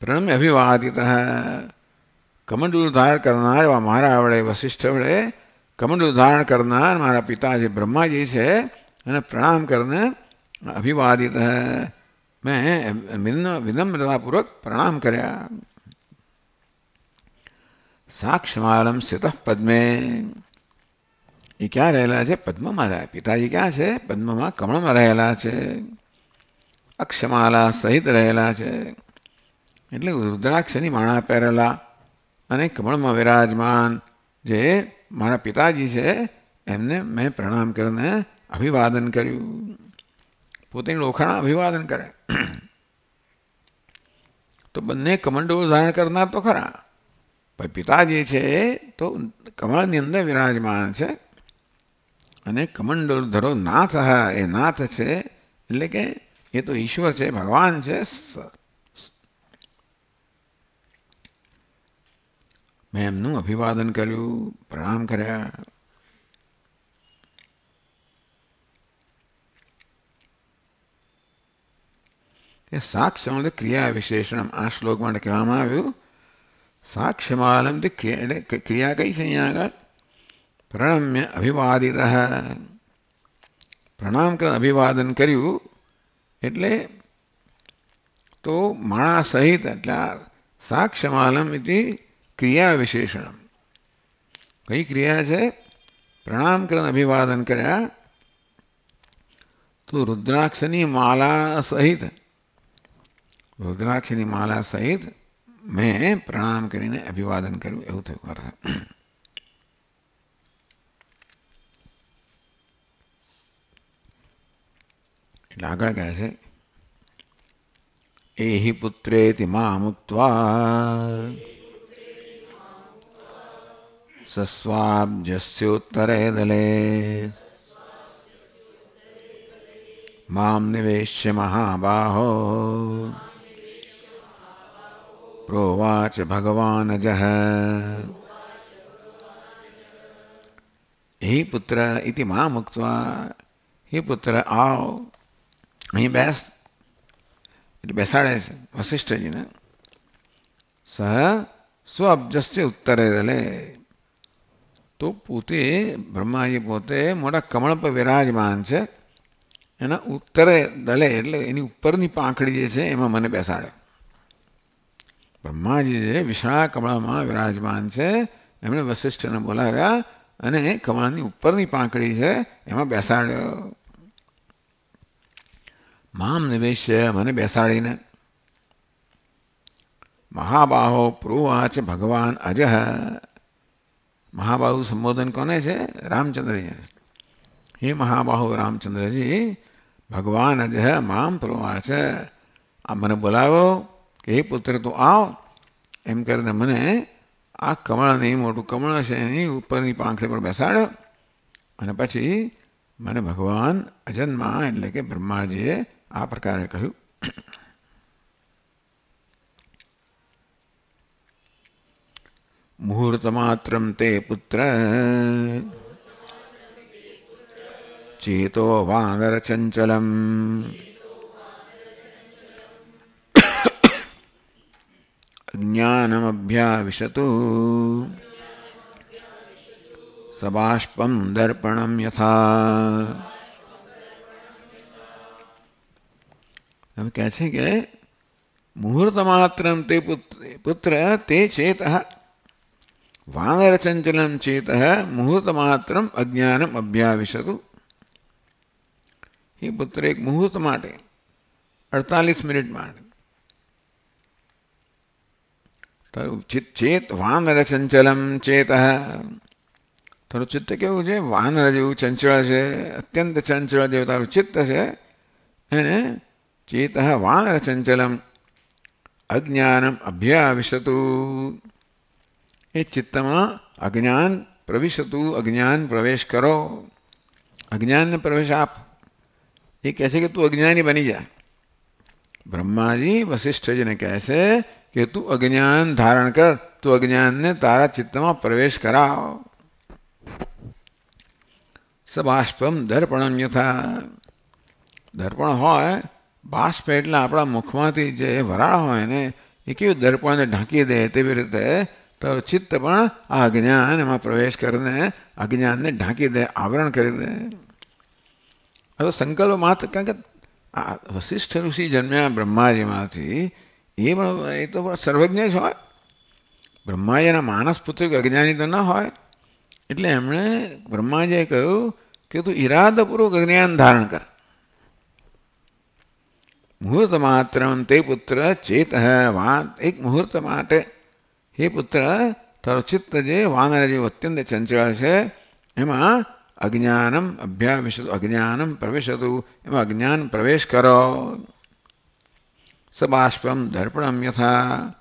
પ્રણમે અભિવાદિત કમંડલું ધારણ કરનાર એવા મારા વડે વસિષ્ઠ વડે કમંડલું ધારણ કરનાર મારા પિતાજી બ્રહ્માજી છે અને પ્રણામ કરીને અભિવાદિત હૈ मैं विनम्र विनम्रतापूर्वक प्रणाम कराया સાક્ષમાલમ સ્થિત પદ્મે એ ક્યાં રહેલા છે પદ્મમાં રહ્યા પિતાજી ક્યાં છે પદ્મમાં કમળમાં રહેલા છે અક્ષમાલા સહિત રહેલા છે એટલે રુદ્રાક્ષની માળા પહેરેલા અને કમળમાં વિરાજમાન જે મારા પિતાજી છે એમને મેં પ્રણામ કરીને અભિવાદન કર્યું પોતાની લોખાણા અભિવાદન કરે તો બંને કમંડોળ ધારણ કરનાર તો ખરા ભાઈ પિતાજી છે તો કમળની અંદર વિરાજમાન છે અને કમંડોળ ધરો નાથ હા એ નાથ છે એટલે કે એ તો ઈશ્વર છે ભગવાન છે મેં એમનું અભિવાદન કર્યું પ્રણામ કર્યા એ સાક્ષં ઓ લે ક્રિય વિશેષણ આ શ્લોક માં દેખાવાયું સાક્ષમાલં દે કે ક્રિયા ગઈ સં્યાгат પ્રણામ્ય અભિવાદિતઃ પ્રણામ કર અભિવાદન કર્યુ એટલે તો મણા સહિત એટલે સાક્ષમાલં इति ક્રિયા વિશેષણ કઈ ક્રિયા છે પ્રણામ કરન અભિવાદન કરયા તુ руд્રાક્ષની માળા સહિત रुद्राक्षी माला सहित मैं प्रणाम कर अभिवादन करूं एवं थे कर आगळ काय असे एहि पुत्रेति दले मां महाबाहो प्रवाच भगवान जह हे पुत्र इति मामक्त्वा हे पुत्र आओ અહીં બેસ એટલે બેસાડે વસિષ્ઠજી ને સ સ્વવજસ્તે ઉત્તરે દલે તો પુતે બ્રહ્માય પોતે મોડ કમળ પર વિરાજમાન છે એના ઉત્તરે દલે એટલે એની ઉપરની પાંકડી જે છે એમાં મને બેસાડે બ્રહ્માજી જે વિશાળ કમળામાં વિરાજમાન છે એમણે વસિષ્ઠને બોલાવ્યા અને કમળની ઉપરની પાંખડી છે એમાં બેસાડ્યો મામ નિવેશ્ય મને બેસાડીને મહાબાહો પ્રોવાચ ભગવાન અજહ મહાબાહુ સંબોધન કોને છે રામચંદ્રજી હે મહાબાહુ રામચંદ્રજી ભગવાન અજહ મામ પ્રોવાચ આ મને બોલાવો કે હે પુત્ર તું આવ એમ કરીને મને આ કમળ નહીં મોટું કમળ છે એની ઉપરની પાંખડી પર બેસાડ્યો અને પછી મને ભગવાન અજન્મા એટલે કે બ્રહ્માજીએ આ પ્રકારે કહ્યું मुहूर्तमात्रं ते पुत्र चेतो वानरचञ्चलम् ज्ञानमभ्याविशतु सबाष्पं दर्पणं यथा हम कैसे गए मुहूर्त मात्र ते पुत्र ते चेत वानर चंचलम चेत मुहूर्त मात्र अज्ञानम अभ्याविशतु ये पुत्र एक मुहूर्त माटे अड़तालीस मिनट माटे चेत वानर चंचलम चेत तारू चित्त केव वानर जो चंचल से अत्यंत चंचल जो तारू चित्त से चेत वानर चंचलम अज्ञान अभ्याविशतु ये चित्त में अज्ञान प्रविशतु अज्ञान प्रवेश करो अज्ञान ने प्रवेश आप ये कैसे कि तू अज्ञानी बनी जा ब्रह्मा जी वशिष्ठ जी ने कैसे કે તું અજ્ઞાન ધારણ કર તું અજ્ઞાનને તારા ચિત્તમાં પ્રવેશ કરાવ સબાષ્પમ દર્પણ યથા દર્પણ હોય બાષ્પ એટલે આપણા મુખમાંથી જે વરાળ હોય ને એ કેવું દર્પણને ઢાંકી દે તેવી રીતે તો ચિત્ત પણ આ અજ્ઞાન એમાં પ્રવેશ કરીને અજ્ઞાનને ઢાંકી દે આવરણ કરી દે તો સંકલ્પ માત્ર કારણ કે આ વશિષ્ઠ ઋષિ જન્મ્યા બ્રહ્માજીમાંથી એ પણ એ તો સર્વજ્ઞ જ હોય બ્રહ્માજી એના માનસ પુત્ર કે અજ્ઞાની તો ન હોય એટલે એમણે બ્રહ્માજીએ કહ્યું કે તું ઈરાદાપૂર્વક અજ્ઞાન ધારણ કર મુહૂર્ત માત્ર તે પુત્ર ચેત વાત એક મુહૂર્ત માટે હે પુત્ર તારું ચિત્ત જે વાનર જેવું અત્યંત ચંચળ છે એમાં અજ્ઞાનમ અભ્યાવિશતુ અજ્ઞાનમ પ્રવેશતું એમાં અજ્ઞાન પ્રવેશ કરો સબાષ્પમ દર્પણમ યથા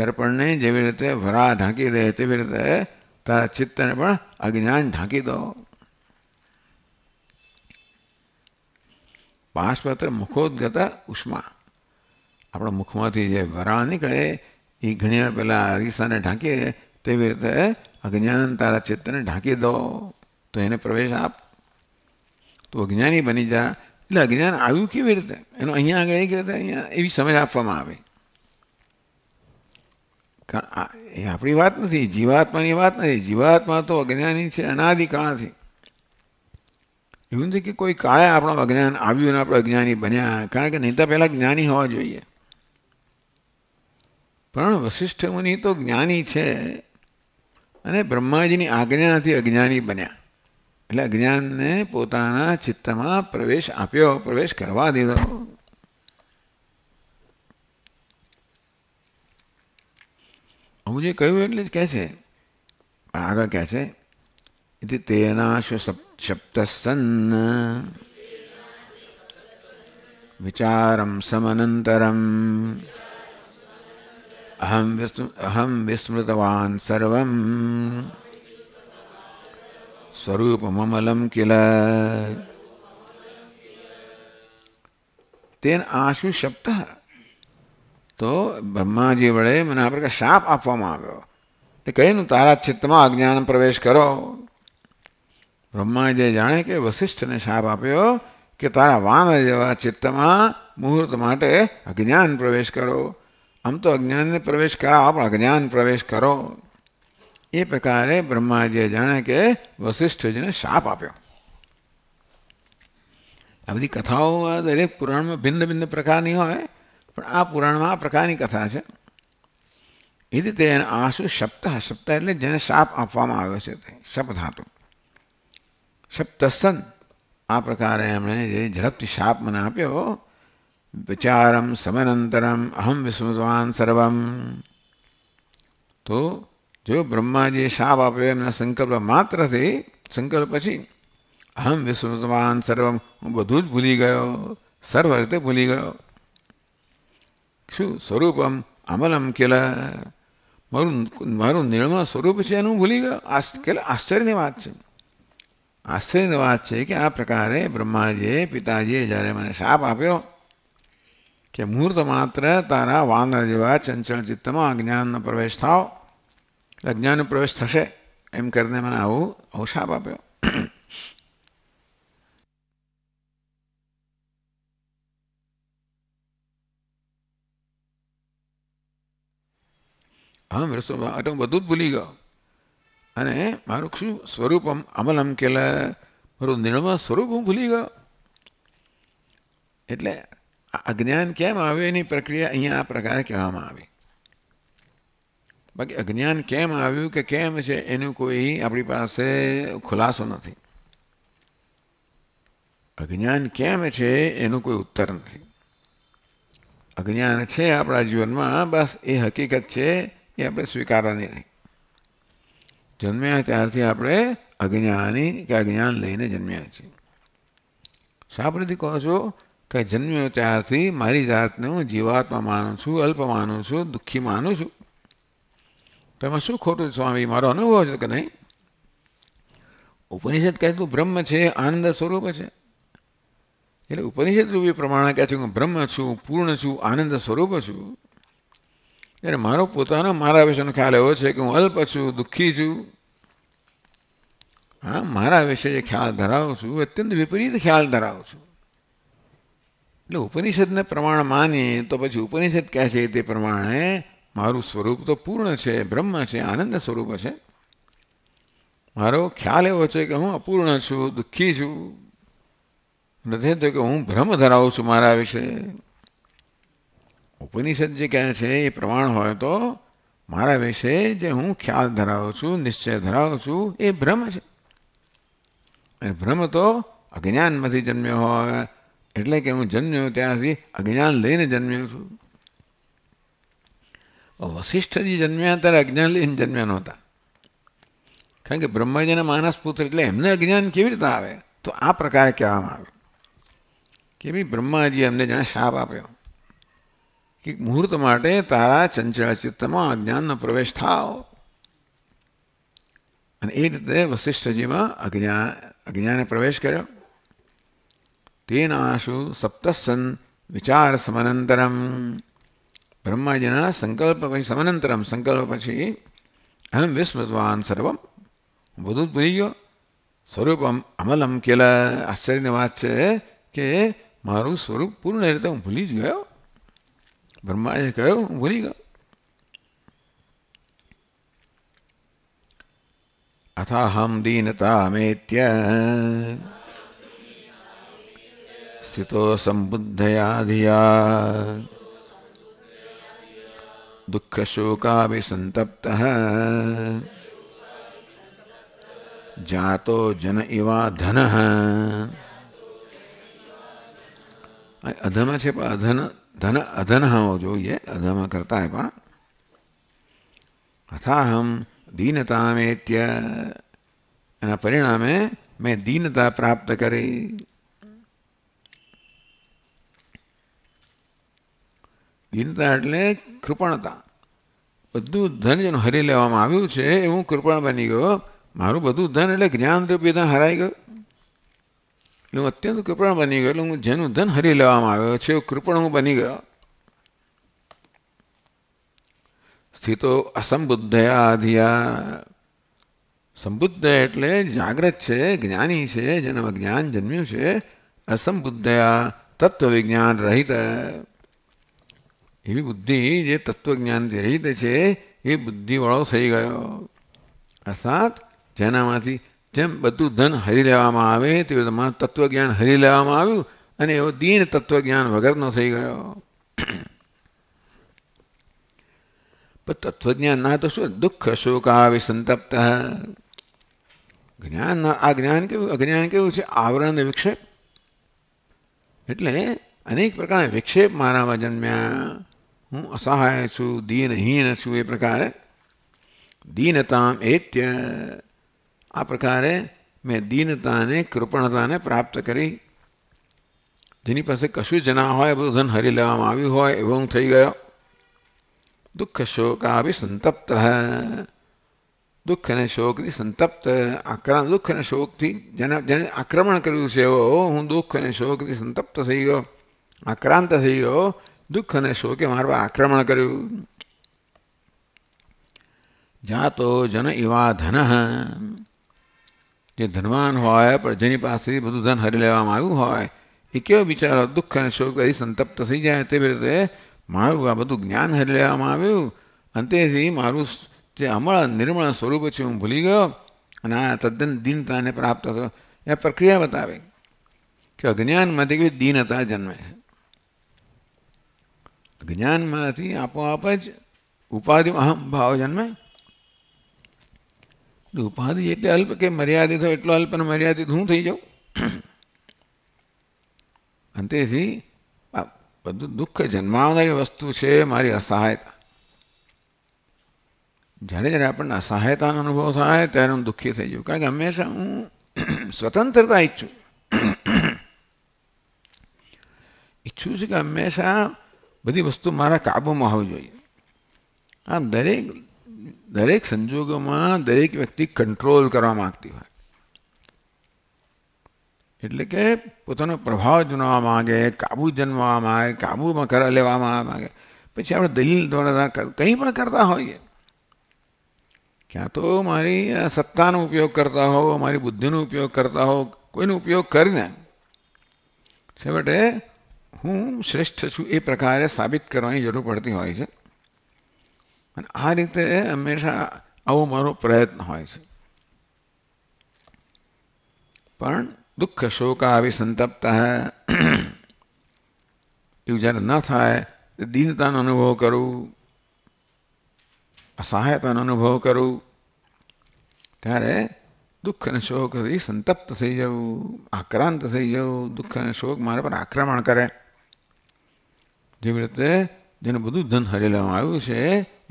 દર્પણને જેવી રીતે વરા ઢાંકી દે તેવી રીતે તારા ચિત્તને પણ અજ્ઞાન ઢાંકી દો બાષ્પત્ર મુખોદગત ઉષ્મા આપણા મુખમાંથી જે વરા નીકળે એ ઘણી વાર પહેલાં રીસાને ઢાંકીએ તેવી રીતે અજ્ઞાન તારા ચિત્તને ઢાંકી દો તો એને પ્રવેશ આપ તું અજ્ઞાની બની જા એટલે અજ્ઞાન આવ્યું કેવી રીતે એનું અહીંયા આગળ એક રીતે અહીંયા એવી સમજ આપવામાં આવે કારણ એ આપણી વાત નથી જીવાત્માની વાત નથી જીવાત્મા તો અજ્ઞાની છે અનાદિકાળથી એવું નથી કે કોઈ કાળે આપણો અજ્ઞાન આવ્યું અને આપણે અજ્ઞાની બન્યા કારણ કે નહીં તો પહેલાં જ્ઞાની હોવા જોઈએ પણ વશિષ્ઠ મુનિ તો જ્ઞાની છે અને બ્રહ્માજીની આજ્ઞાથી અજ્ઞાની બન્યા એટલે અજ્ઞાનને પોતાના ચિત્તમાં પ્રવેશ આપ્યો પ્રવેશ કરવા દીધો હું જે કહ્યું એટલે જ કહે છે પણ આગળ કહે છે ઇતિ તેનાશ સપ્તસન્ન વિચારમ સમનંતરમ અહમ વિસ્મૃ અહમ વિસ્મૃતવાન સર્વમ स्वरूपमलम किल तेन आशु शब्द तो ब्रह्मा जी बड़े मैंने आप शाप आप कही ना तारा चित्त में अज्ञान प्रवेश करो ब्रह्मा जी जाने के वशिष्ठ ने साप आप कि तारा वन जेवा चित्त में मुहूर्त माटे अज्ञान प्रवेश करो आम तो अज्ञान ने प्रवेश करा अज्ञान प्रवेश करो એ પ્રકારે બ્રહ્માજીએ જાણે કે વશિષ્ઠજીને શાપ આપ્યો આ બધી કથાઓ દરેક પુરાણમાં ભિન્ન ભિન્ન પ્રકારની હોય પણ આ પુરાણમાં આ પ્રકારની કથા છે એ રીતે આંસુ સપ્તાહ સપ્તાહ એટલે જેને શાપ આપવામાં આવ્યો છે તે સપધાતુ સપ્તસન આ પ્રકારે એમણે જે ઝડપથી શાપ મને આપ્યો વિચારમ સમનંતરમ અહમ વિસ્મૃતવાન સર્વમ તો જો બ્રહ્માજી શાબાપ એને સંકલ્પ માત્રથી સંકલ્પથી આમ વિશ્વ સુતમાન સર્વમ બધું જ ભૂલી ગયો સર્વરતે ભૂલી ગયો શું સ્વરૂપમ અમલમ કેલા મારું મારું નિર્મળ સ્વરૂપ છે એનું ભૂલી ગયો આકેલ આશ્ચર્યની વાત છે આશ્ચર્યની વાત છે કે આ प्रकारे બ્રહ્માજી પિતાજીએ જારે મને શાપ આપ્યો કે મૂરત માત્ર તારા વાનર જેવા ચંચળ cittamમાં અજ્ઞાનનો પ્રવેશ થાવ અજ્ઞાન પ્રવેશ થશે એમ કરીને મને આવું અવશાપ આપ્યો હા મૃત્યુ એટલે હું બધું જ ભૂલી ગયો અને મારું શું સ્વરૂપ આમ અમલમ કેલા મારું નિર્મળ સ્વરૂપ હું ભૂલી ગયો એટલે અજ્ઞાન કેમ આવ્યું એની પ્રક્રિયા અહીંયા આ પ્રકારે કહેવામાં આવી બાકી અજ્ઞાન કેમ આવ્યું કે કેમ છે એનું કોઈ આપણી પાસે ખુલાસો નથી અજ્ઞાન કેમ છે એનું કોઈ ઉત્તર નથી અજ્ઞાન છે આપણા જીવનમાં બસ એ હકીકત છે એ આપણે સ્વીકારવાની નહીં જન્મ્યા ત્યારથી આપણે અજ્ઞાની કે અજ્ઞાન લઈને જન્મ્યા છીએ શાપરેથી કહો છો કે જન્મ્યો ત્યારથી મારી જાતને હું જીવાત્મા માનું છું અલ્પ માનું છું દુઃખી માનું છું તમે શું ખોટું સ્વામી મારો અનુભવ છે કે નહીં ઉપનિષદ કહે તું બ્રહ્મ છે આનંદ સ્વરૂપ છે એટલે ઉપનિષદ રૂપે પ્રમાણે કહે છે હું બ્રહ્મ છું પૂર્ણ છું આનંદ સ્વરૂપ છું એટલે મારો પોતાનો મારા વિશેનો ખ્યાલ એવો છે કે હું અલ્પ છું દુઃખી છું હા મારા વિશે જે ખ્યાલ ધરાવું છું અત્યંત વિપરીત ખ્યાલ ધરાવું છું એટલે ઉપનિષદને પ્રમાણ માનીએ તો પછી ઉપનિષદ કહે છે તે પ્રમાણે મારું સ્વરૂપ તો પૂર્ણ છે બ્રહ્મ છે આનંદ સ્વરૂપ છે મારો ખ્યાલ એવો છે કે હું અપૂર્ણ છું દુઃખી છું નથી તો કે હું ભ્રમ ધરાવું છું મારા વિશે ઉપનિષદ જે કહે છે એ પ્રમાણ હોય તો મારા વિશે જે હું ખ્યાલ ધરાવું છું નિશ્ચય ધરાવું છું એ ભ્રમ છે અને ભ્રમ તો અજ્ઞાનમાંથી જન્મ્યો હોય એટલે કે હું જન્મ્યો ત્યાંથી અજ્ઞાન લઈને જન્મ્યો છું वसिष्ठ जी जन्मअंतर अज्ञानलीन जन्मान होता क्योंकि ब्रह्मज्ञ जना मानस पुत्र એટલે એમને અજ્ઞાન કેવી રીતે આવે તો આ प्रकारे કહેવામાં આવે કે ભી બ્રહ્માજી એમને જણે શાપ આપ્યો કે મુહુરત માટે તારા ચંચળ ચિત્તમાં અજ્ઞાનનો પ્રવેશ થાઓ અને એતે વસિષ્ઠજીમાં અજ્ઞા અજ્ઞાનનો પ્રવેશ કર્યો तेनाशो सप्तसन विचार समानांतरम ब्रह्माजीना संकल्प समनंतर संकल्प पक्षी अहम विस्मृतवान सर्व बुधुद्वीय स्वरूप अमलम किल आश्चर्य निवाच के मारु स्वरूप पूर्ण रहता हूँ भूलीज गयो ब्रह्मा जी कहो भूली गयो अथा हम दीनता मेत्य स्थितो संबुद्धया धिया दुख शोका भी जातो जन इवा धन अधम छे अधन धन अधन हो हाँ जो ये अधम करता है पा अथा हम दीनता में परिणाम मैं दीनता प्राप्त करें દીનતા એટલે કૃપણતા બધું ધન જેનું હરી લેવામાં આવ્યું છે એ હું કૃપણ બની ગયો મારું બધું ધન એટલે જ્ઞાન રૂપી ધન હરાઈ ગયું એટલે હું અત્યંત કૃપણ બની ગયો એટલે હું જેનું ધન હરી લેવામાં આવ્યો છે એવું કૃપણ હું બની ગયો સ્થિતો અસંબુદ્ધયા ધિયા સંબુદ્ધ એટલે જાગ્રત છે જ્ઞાની છે જેનામાં જ્ઞાન જન્મ્યું છે અસંબુદ્ધયા તત્વ વિજ્ઞાન રહિત એવી બુદ્ધિ જે તત્વજ્ઞાનથી રહિત છે એ બુદ્ધિવાળો થઈ ગયો અર્થાત જેનામાંથી જેમ બધું ધન હરી લેવામાં આવે તે તમારું તત્વજ્ઞાન હરી લેવામાં આવ્યું અને એવો દીન તત્વજ્ઞાન વગરનો થઈ ગયો પણ તત્વજ્ઞાન ના તો શું દુઃખ શોક આવે સંતપ્ત જ્ઞાન આ જ્ઞાન કેવું અજ્ઞાન કેવું છે આવરણ વિક્ષેપ એટલે અનેક પ્રકારના વિક્ષેપ મારામાં જન્મ્યા असहायसु दीनहीनसु ये प्रकार दीनताम एत्य आ प्रकार मैं दीनता ने कृपणता ने प्राप्त करी जेनी पास कशु जना हो धन हरी ले हो थी दुख शोक भी संतप्त है दुख ने शोक थी संतप्त आक्रम दुख ने शोक थी जेने आक्रमण करू से हूँ दुख ने शोक थी संतप्त थी गो आक्रांत थी गो દુઃખ અને શોકે મારવા આક્રમણ કર્યું જાતો જન એવા ધન જે ધનવાન હોય પણ જેની પાસેથી બધું ધન હરી લેવામાં આવ્યું હોય એ કેવો બિચારો દુઃખ અને શોકથી સંતપ્ત થઈ જાય તેવી રીતે મારું આ બધું જ્ઞાન હરી લેવામાં આવ્યું અને તેથી મારું જે અમળ નિર્મળ સ્વરૂપ છે હું ભૂલી ગયો અને આ તદ્દન દીનતાને પ્રાપ્ત થયો એ પ્રક્રિયા બતાવે કે અજ્ઞાનમાંથી કેવી દીનતા જન્મે છે જ્ઞાનમાંથી આપોઆપ જ ઉપાધિ અહમ ભાવ જન્મે ઉપાધિ એટલે અલ્પ કે મર્યાદિત હોય એટલો અલ્પ અને મર્યાદિત હું થઈ જાઉં અને તેથી આ બધું દુઃખ જન્માવનારી વસ્તુ છે મારી અસહાયતા જ્યારે જ્યારે આપણને અસહાયતાનો અનુભવ થાય ત્યારે હું દુઃખી થઈ જાઉં કારણ કે હંમેશા હું સ્વતંત્રતા ઈચ્છું ઈચ્છું છું કે હંમેશા બધી વસ્તુ મારા કાબૂમાં હોવી જોઈએ આમ દરેક દરેક સંજોગોમાં દરેક વ્યક્તિ કંટ્રોલ કરવા માગતી હોય એટલે કે પોતાનો પ્રભાવ જણાવવા માગે કાબુ જન્મવા માગે કાબૂમાં કરા લેવામાં માગે પછી આપણે દલીલ દ્વારા કંઈ પણ કરતા હોઈએ ક્યાં તો મારી સત્તાનો ઉપયોગ કરતા હો મારી બુદ્ધિનો ઉપયોગ કરતા હો કોઈનો ઉપયોગ કરીને છેવટે હું શ્રેષ્ઠ છું એ પ્રકારે સાબિત કરવાની જરૂર પડતી હોય છે અને આ રીતે હંમેશા આવો મારો પ્રયત્ન હોય છે પણ દુઃખ શોક આવી સંતપ્ત એવું જ્યારે ન થાય દીનતાનો અનુભવ કરવું અસહાયતાનો અનુભવ કરું ત્યારે દુઃખ અને શોકથી સંતપ્ત થઈ જવું આક્રાંત થઈ જવું દુઃખ અને શોક મારા પર આક્રમણ કરે જીવરીતે જેનું બધું ધન હરી લેવામાં આવ્યું છે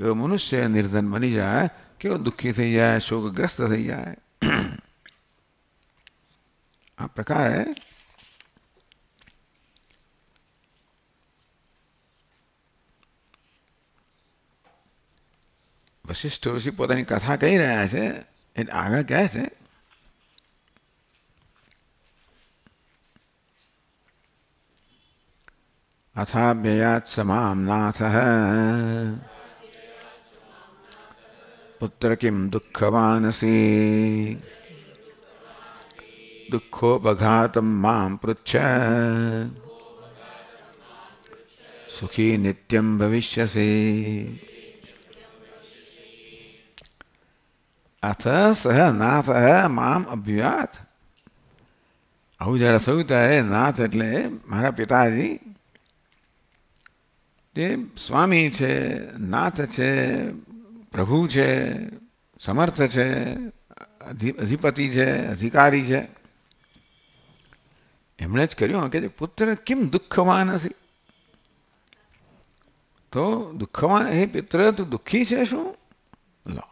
એવો મનુષ્ય નિર્ધન બની જાય કેવો દુઃખી થઈ જાય શોકગ્રસ્ત થઈ જાય આ પ્રકારે વશિષ્ઠ ઋષિ પોતાની કથા કહી રહ્યા છે એટલે આગળ કહે છે अथाभ्ययात समाम पुत्र किम दुःखवानसी दुःखोपघातं मां पृच्छ सुखी नित्यं भविष्यसि अथ सह नाथः माम अभ्युयात આવું જ્યારે થયું ત્યારે નાથ એટલે મારા પિતાજી તે સ્વામી છે નાથ છે પ્રભુ છે સમર્થ છે અધિપતિ છે અધિકારી છે એમણે જ કર્યું કે પુત્ર કેમ દુઃખવાન હશે તો દુઃખવાન એ પિત્ર તું દુઃખી છે શું લો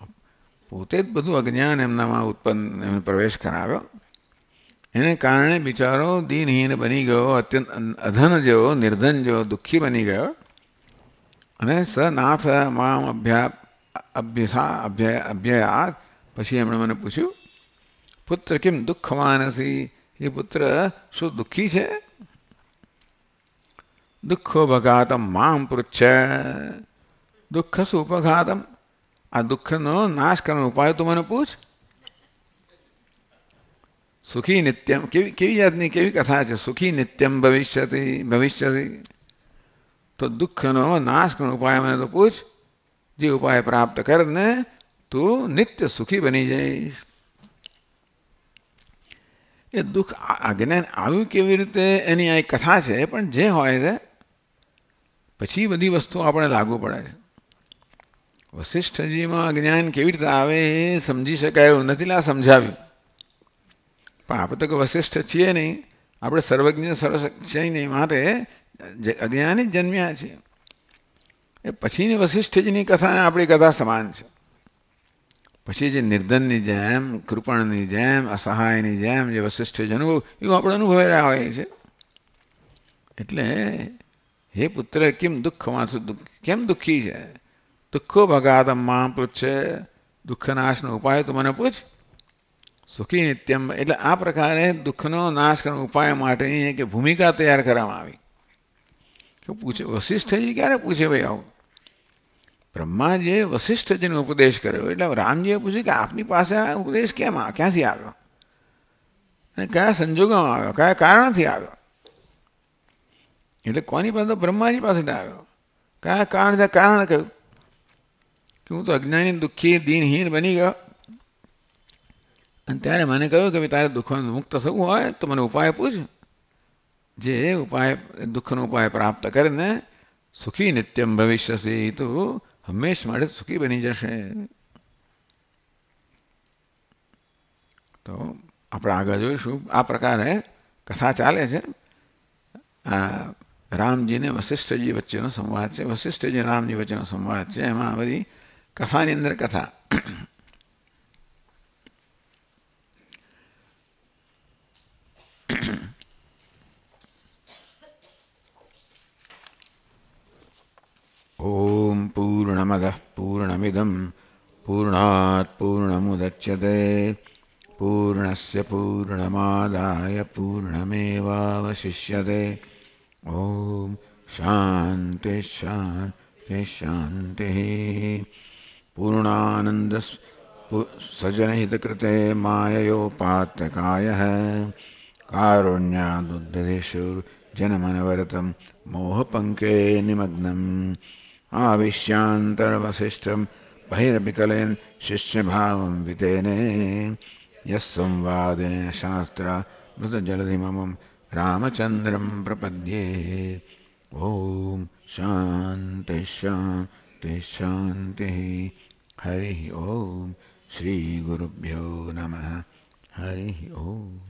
પોતે જ બધું અજ્ઞાન એમનામાં ઉત્પન્ન એમને પ્રવેશ કરાવ્યો એને કારણે બિચારો દિનહીન બની ગયો અત્યંત અધન જેવો નિર્ધન જેવો દુઃખી બની ગયો અને સન આફા મામ અભ્યા અભ્યા અભ્યા પછી એમણે મને પૂછ્યું પુત્ર કેમ દુઃખમાનસી એ પુત્ર શું દુખી છે દુઃખ ભગાત મામ પૃચ્છઃ દુઃખ સુપગાદમ આ દુઃખનો નાશ કરવાનો ઉપાય તુમને પૂછ સુખી નિત્ય કે કેવી જાતની કેવી કથા છે સુખી નિત્યમ ભવિષ્યતિ ભવિષ્યતિ તો દુઃખનો નાશનો ઉપાય મને તો પૂછ જે ઉપાય પ્રાપ્ત કર ને તું નિત્ય સુખી બની જઈશ એ દુઃખ અજ્ઞાન આવ્યું કેવી રીતે એની આ કથા છે પણ જે હોય છે પછી બધી વસ્તુ આપણે લાગુ પડે છે વશિષ્ઠજીમાં અજ્ઞાન કેવી રીતે આવે એ સમજી શકાય એવું નથી લા સમજાવ્યું પણ આપણે તો વશિષ્ઠ છીએ નહીં આપણે સર્વજ્ઞ સરસ છે નહીં માટે અજ્ઞાની જન્મ્યા છે એ પછીની વસિષ્ઠજીની કથાને આપણી કથા સમાન છે પછી જે નિર્ધનની જેમ કૃપણની જેમ અસહાયની જેમ જે વસિષ્ઠ અનુભવ એવું આપણે અનુભવી રહ્યા હોઈએ છીએ એટલે હે પુત્ર કેમ દુઃખમાં દુઃખ કેમ દુઃખી છે દુઃખો ભગાતમ્મા પૃચ્છે દુઃખનાશનો ઉપાય તો મને પૂછ સુખી નિત્યમ એટલે આ પ્રકારે દુઃખનો નાશ કરવાનો ઉપાય માટેની એક ભૂમિકા તૈયાર કરવામાં આવી તો પૂછે વશિષ્ઠજી ક્યારે પૂછે ભાઈ આવું બ્રહ્માજીએ વશિષ્ઠજીનો ઉપદેશ કર્યો એટલે રામજીએ પૂછ્યું કે આપની પાસે આ ઉપદેશ કેમ આ ક્યાંથી આવ્યો અને કયા સંજોગોમાં આવ્યો કયા કારણથી આવ્યો એટલે કોની પાસે બ્રહ્માજી પાસેથી આવ્યો કયા કારણ કારણ કહ્યું કે હું તો અજ્ઞાની દુઃખી દિનહીન બની ગયો અને ત્યારે મને કહ્યું કે તારે દુઃખો મુક્ત થવું હોય તો મને ઉપાય પૂછ जे उपाय दुख न उपाय प्राप्त कर सुखी नित्यम भविष्य से तो हमेशा मारे सुखी बनी जैसे तो आप आगे जो आ प्रकार है कथा चाले से राम जी ने वशिष्ठ जी वच्चे संवाद से वशिष्ठ जी राम जी वच्चे संवाद से एम कथा अंदर कथा ॐ पूर्णमदः पूर्णमिदं पूर्णात् पूर्णमुदच्यते पूर्णस्य पूर्णमादाय पूर्णमेवावशिष्यते ॐ शान्ति शान्ति शान्तिः पूर्णानन्द माययोपात्यकायः कारुण्यादुद्धदेशुर्जनमनवरतं मोहपङ्के निमग्नम् आविश्यान्तर्वसिष्ठं भैरपिकलेन् शिष्यभावं वितेने यः संवादेन शास्त्र मृतजलधिममं रामचन्द्रं प्रपद्ये ॐ शान्ति शान्ति शान्तिः हरिः ॐ श्रीगुरुभ्यो नमः हरिः ओम्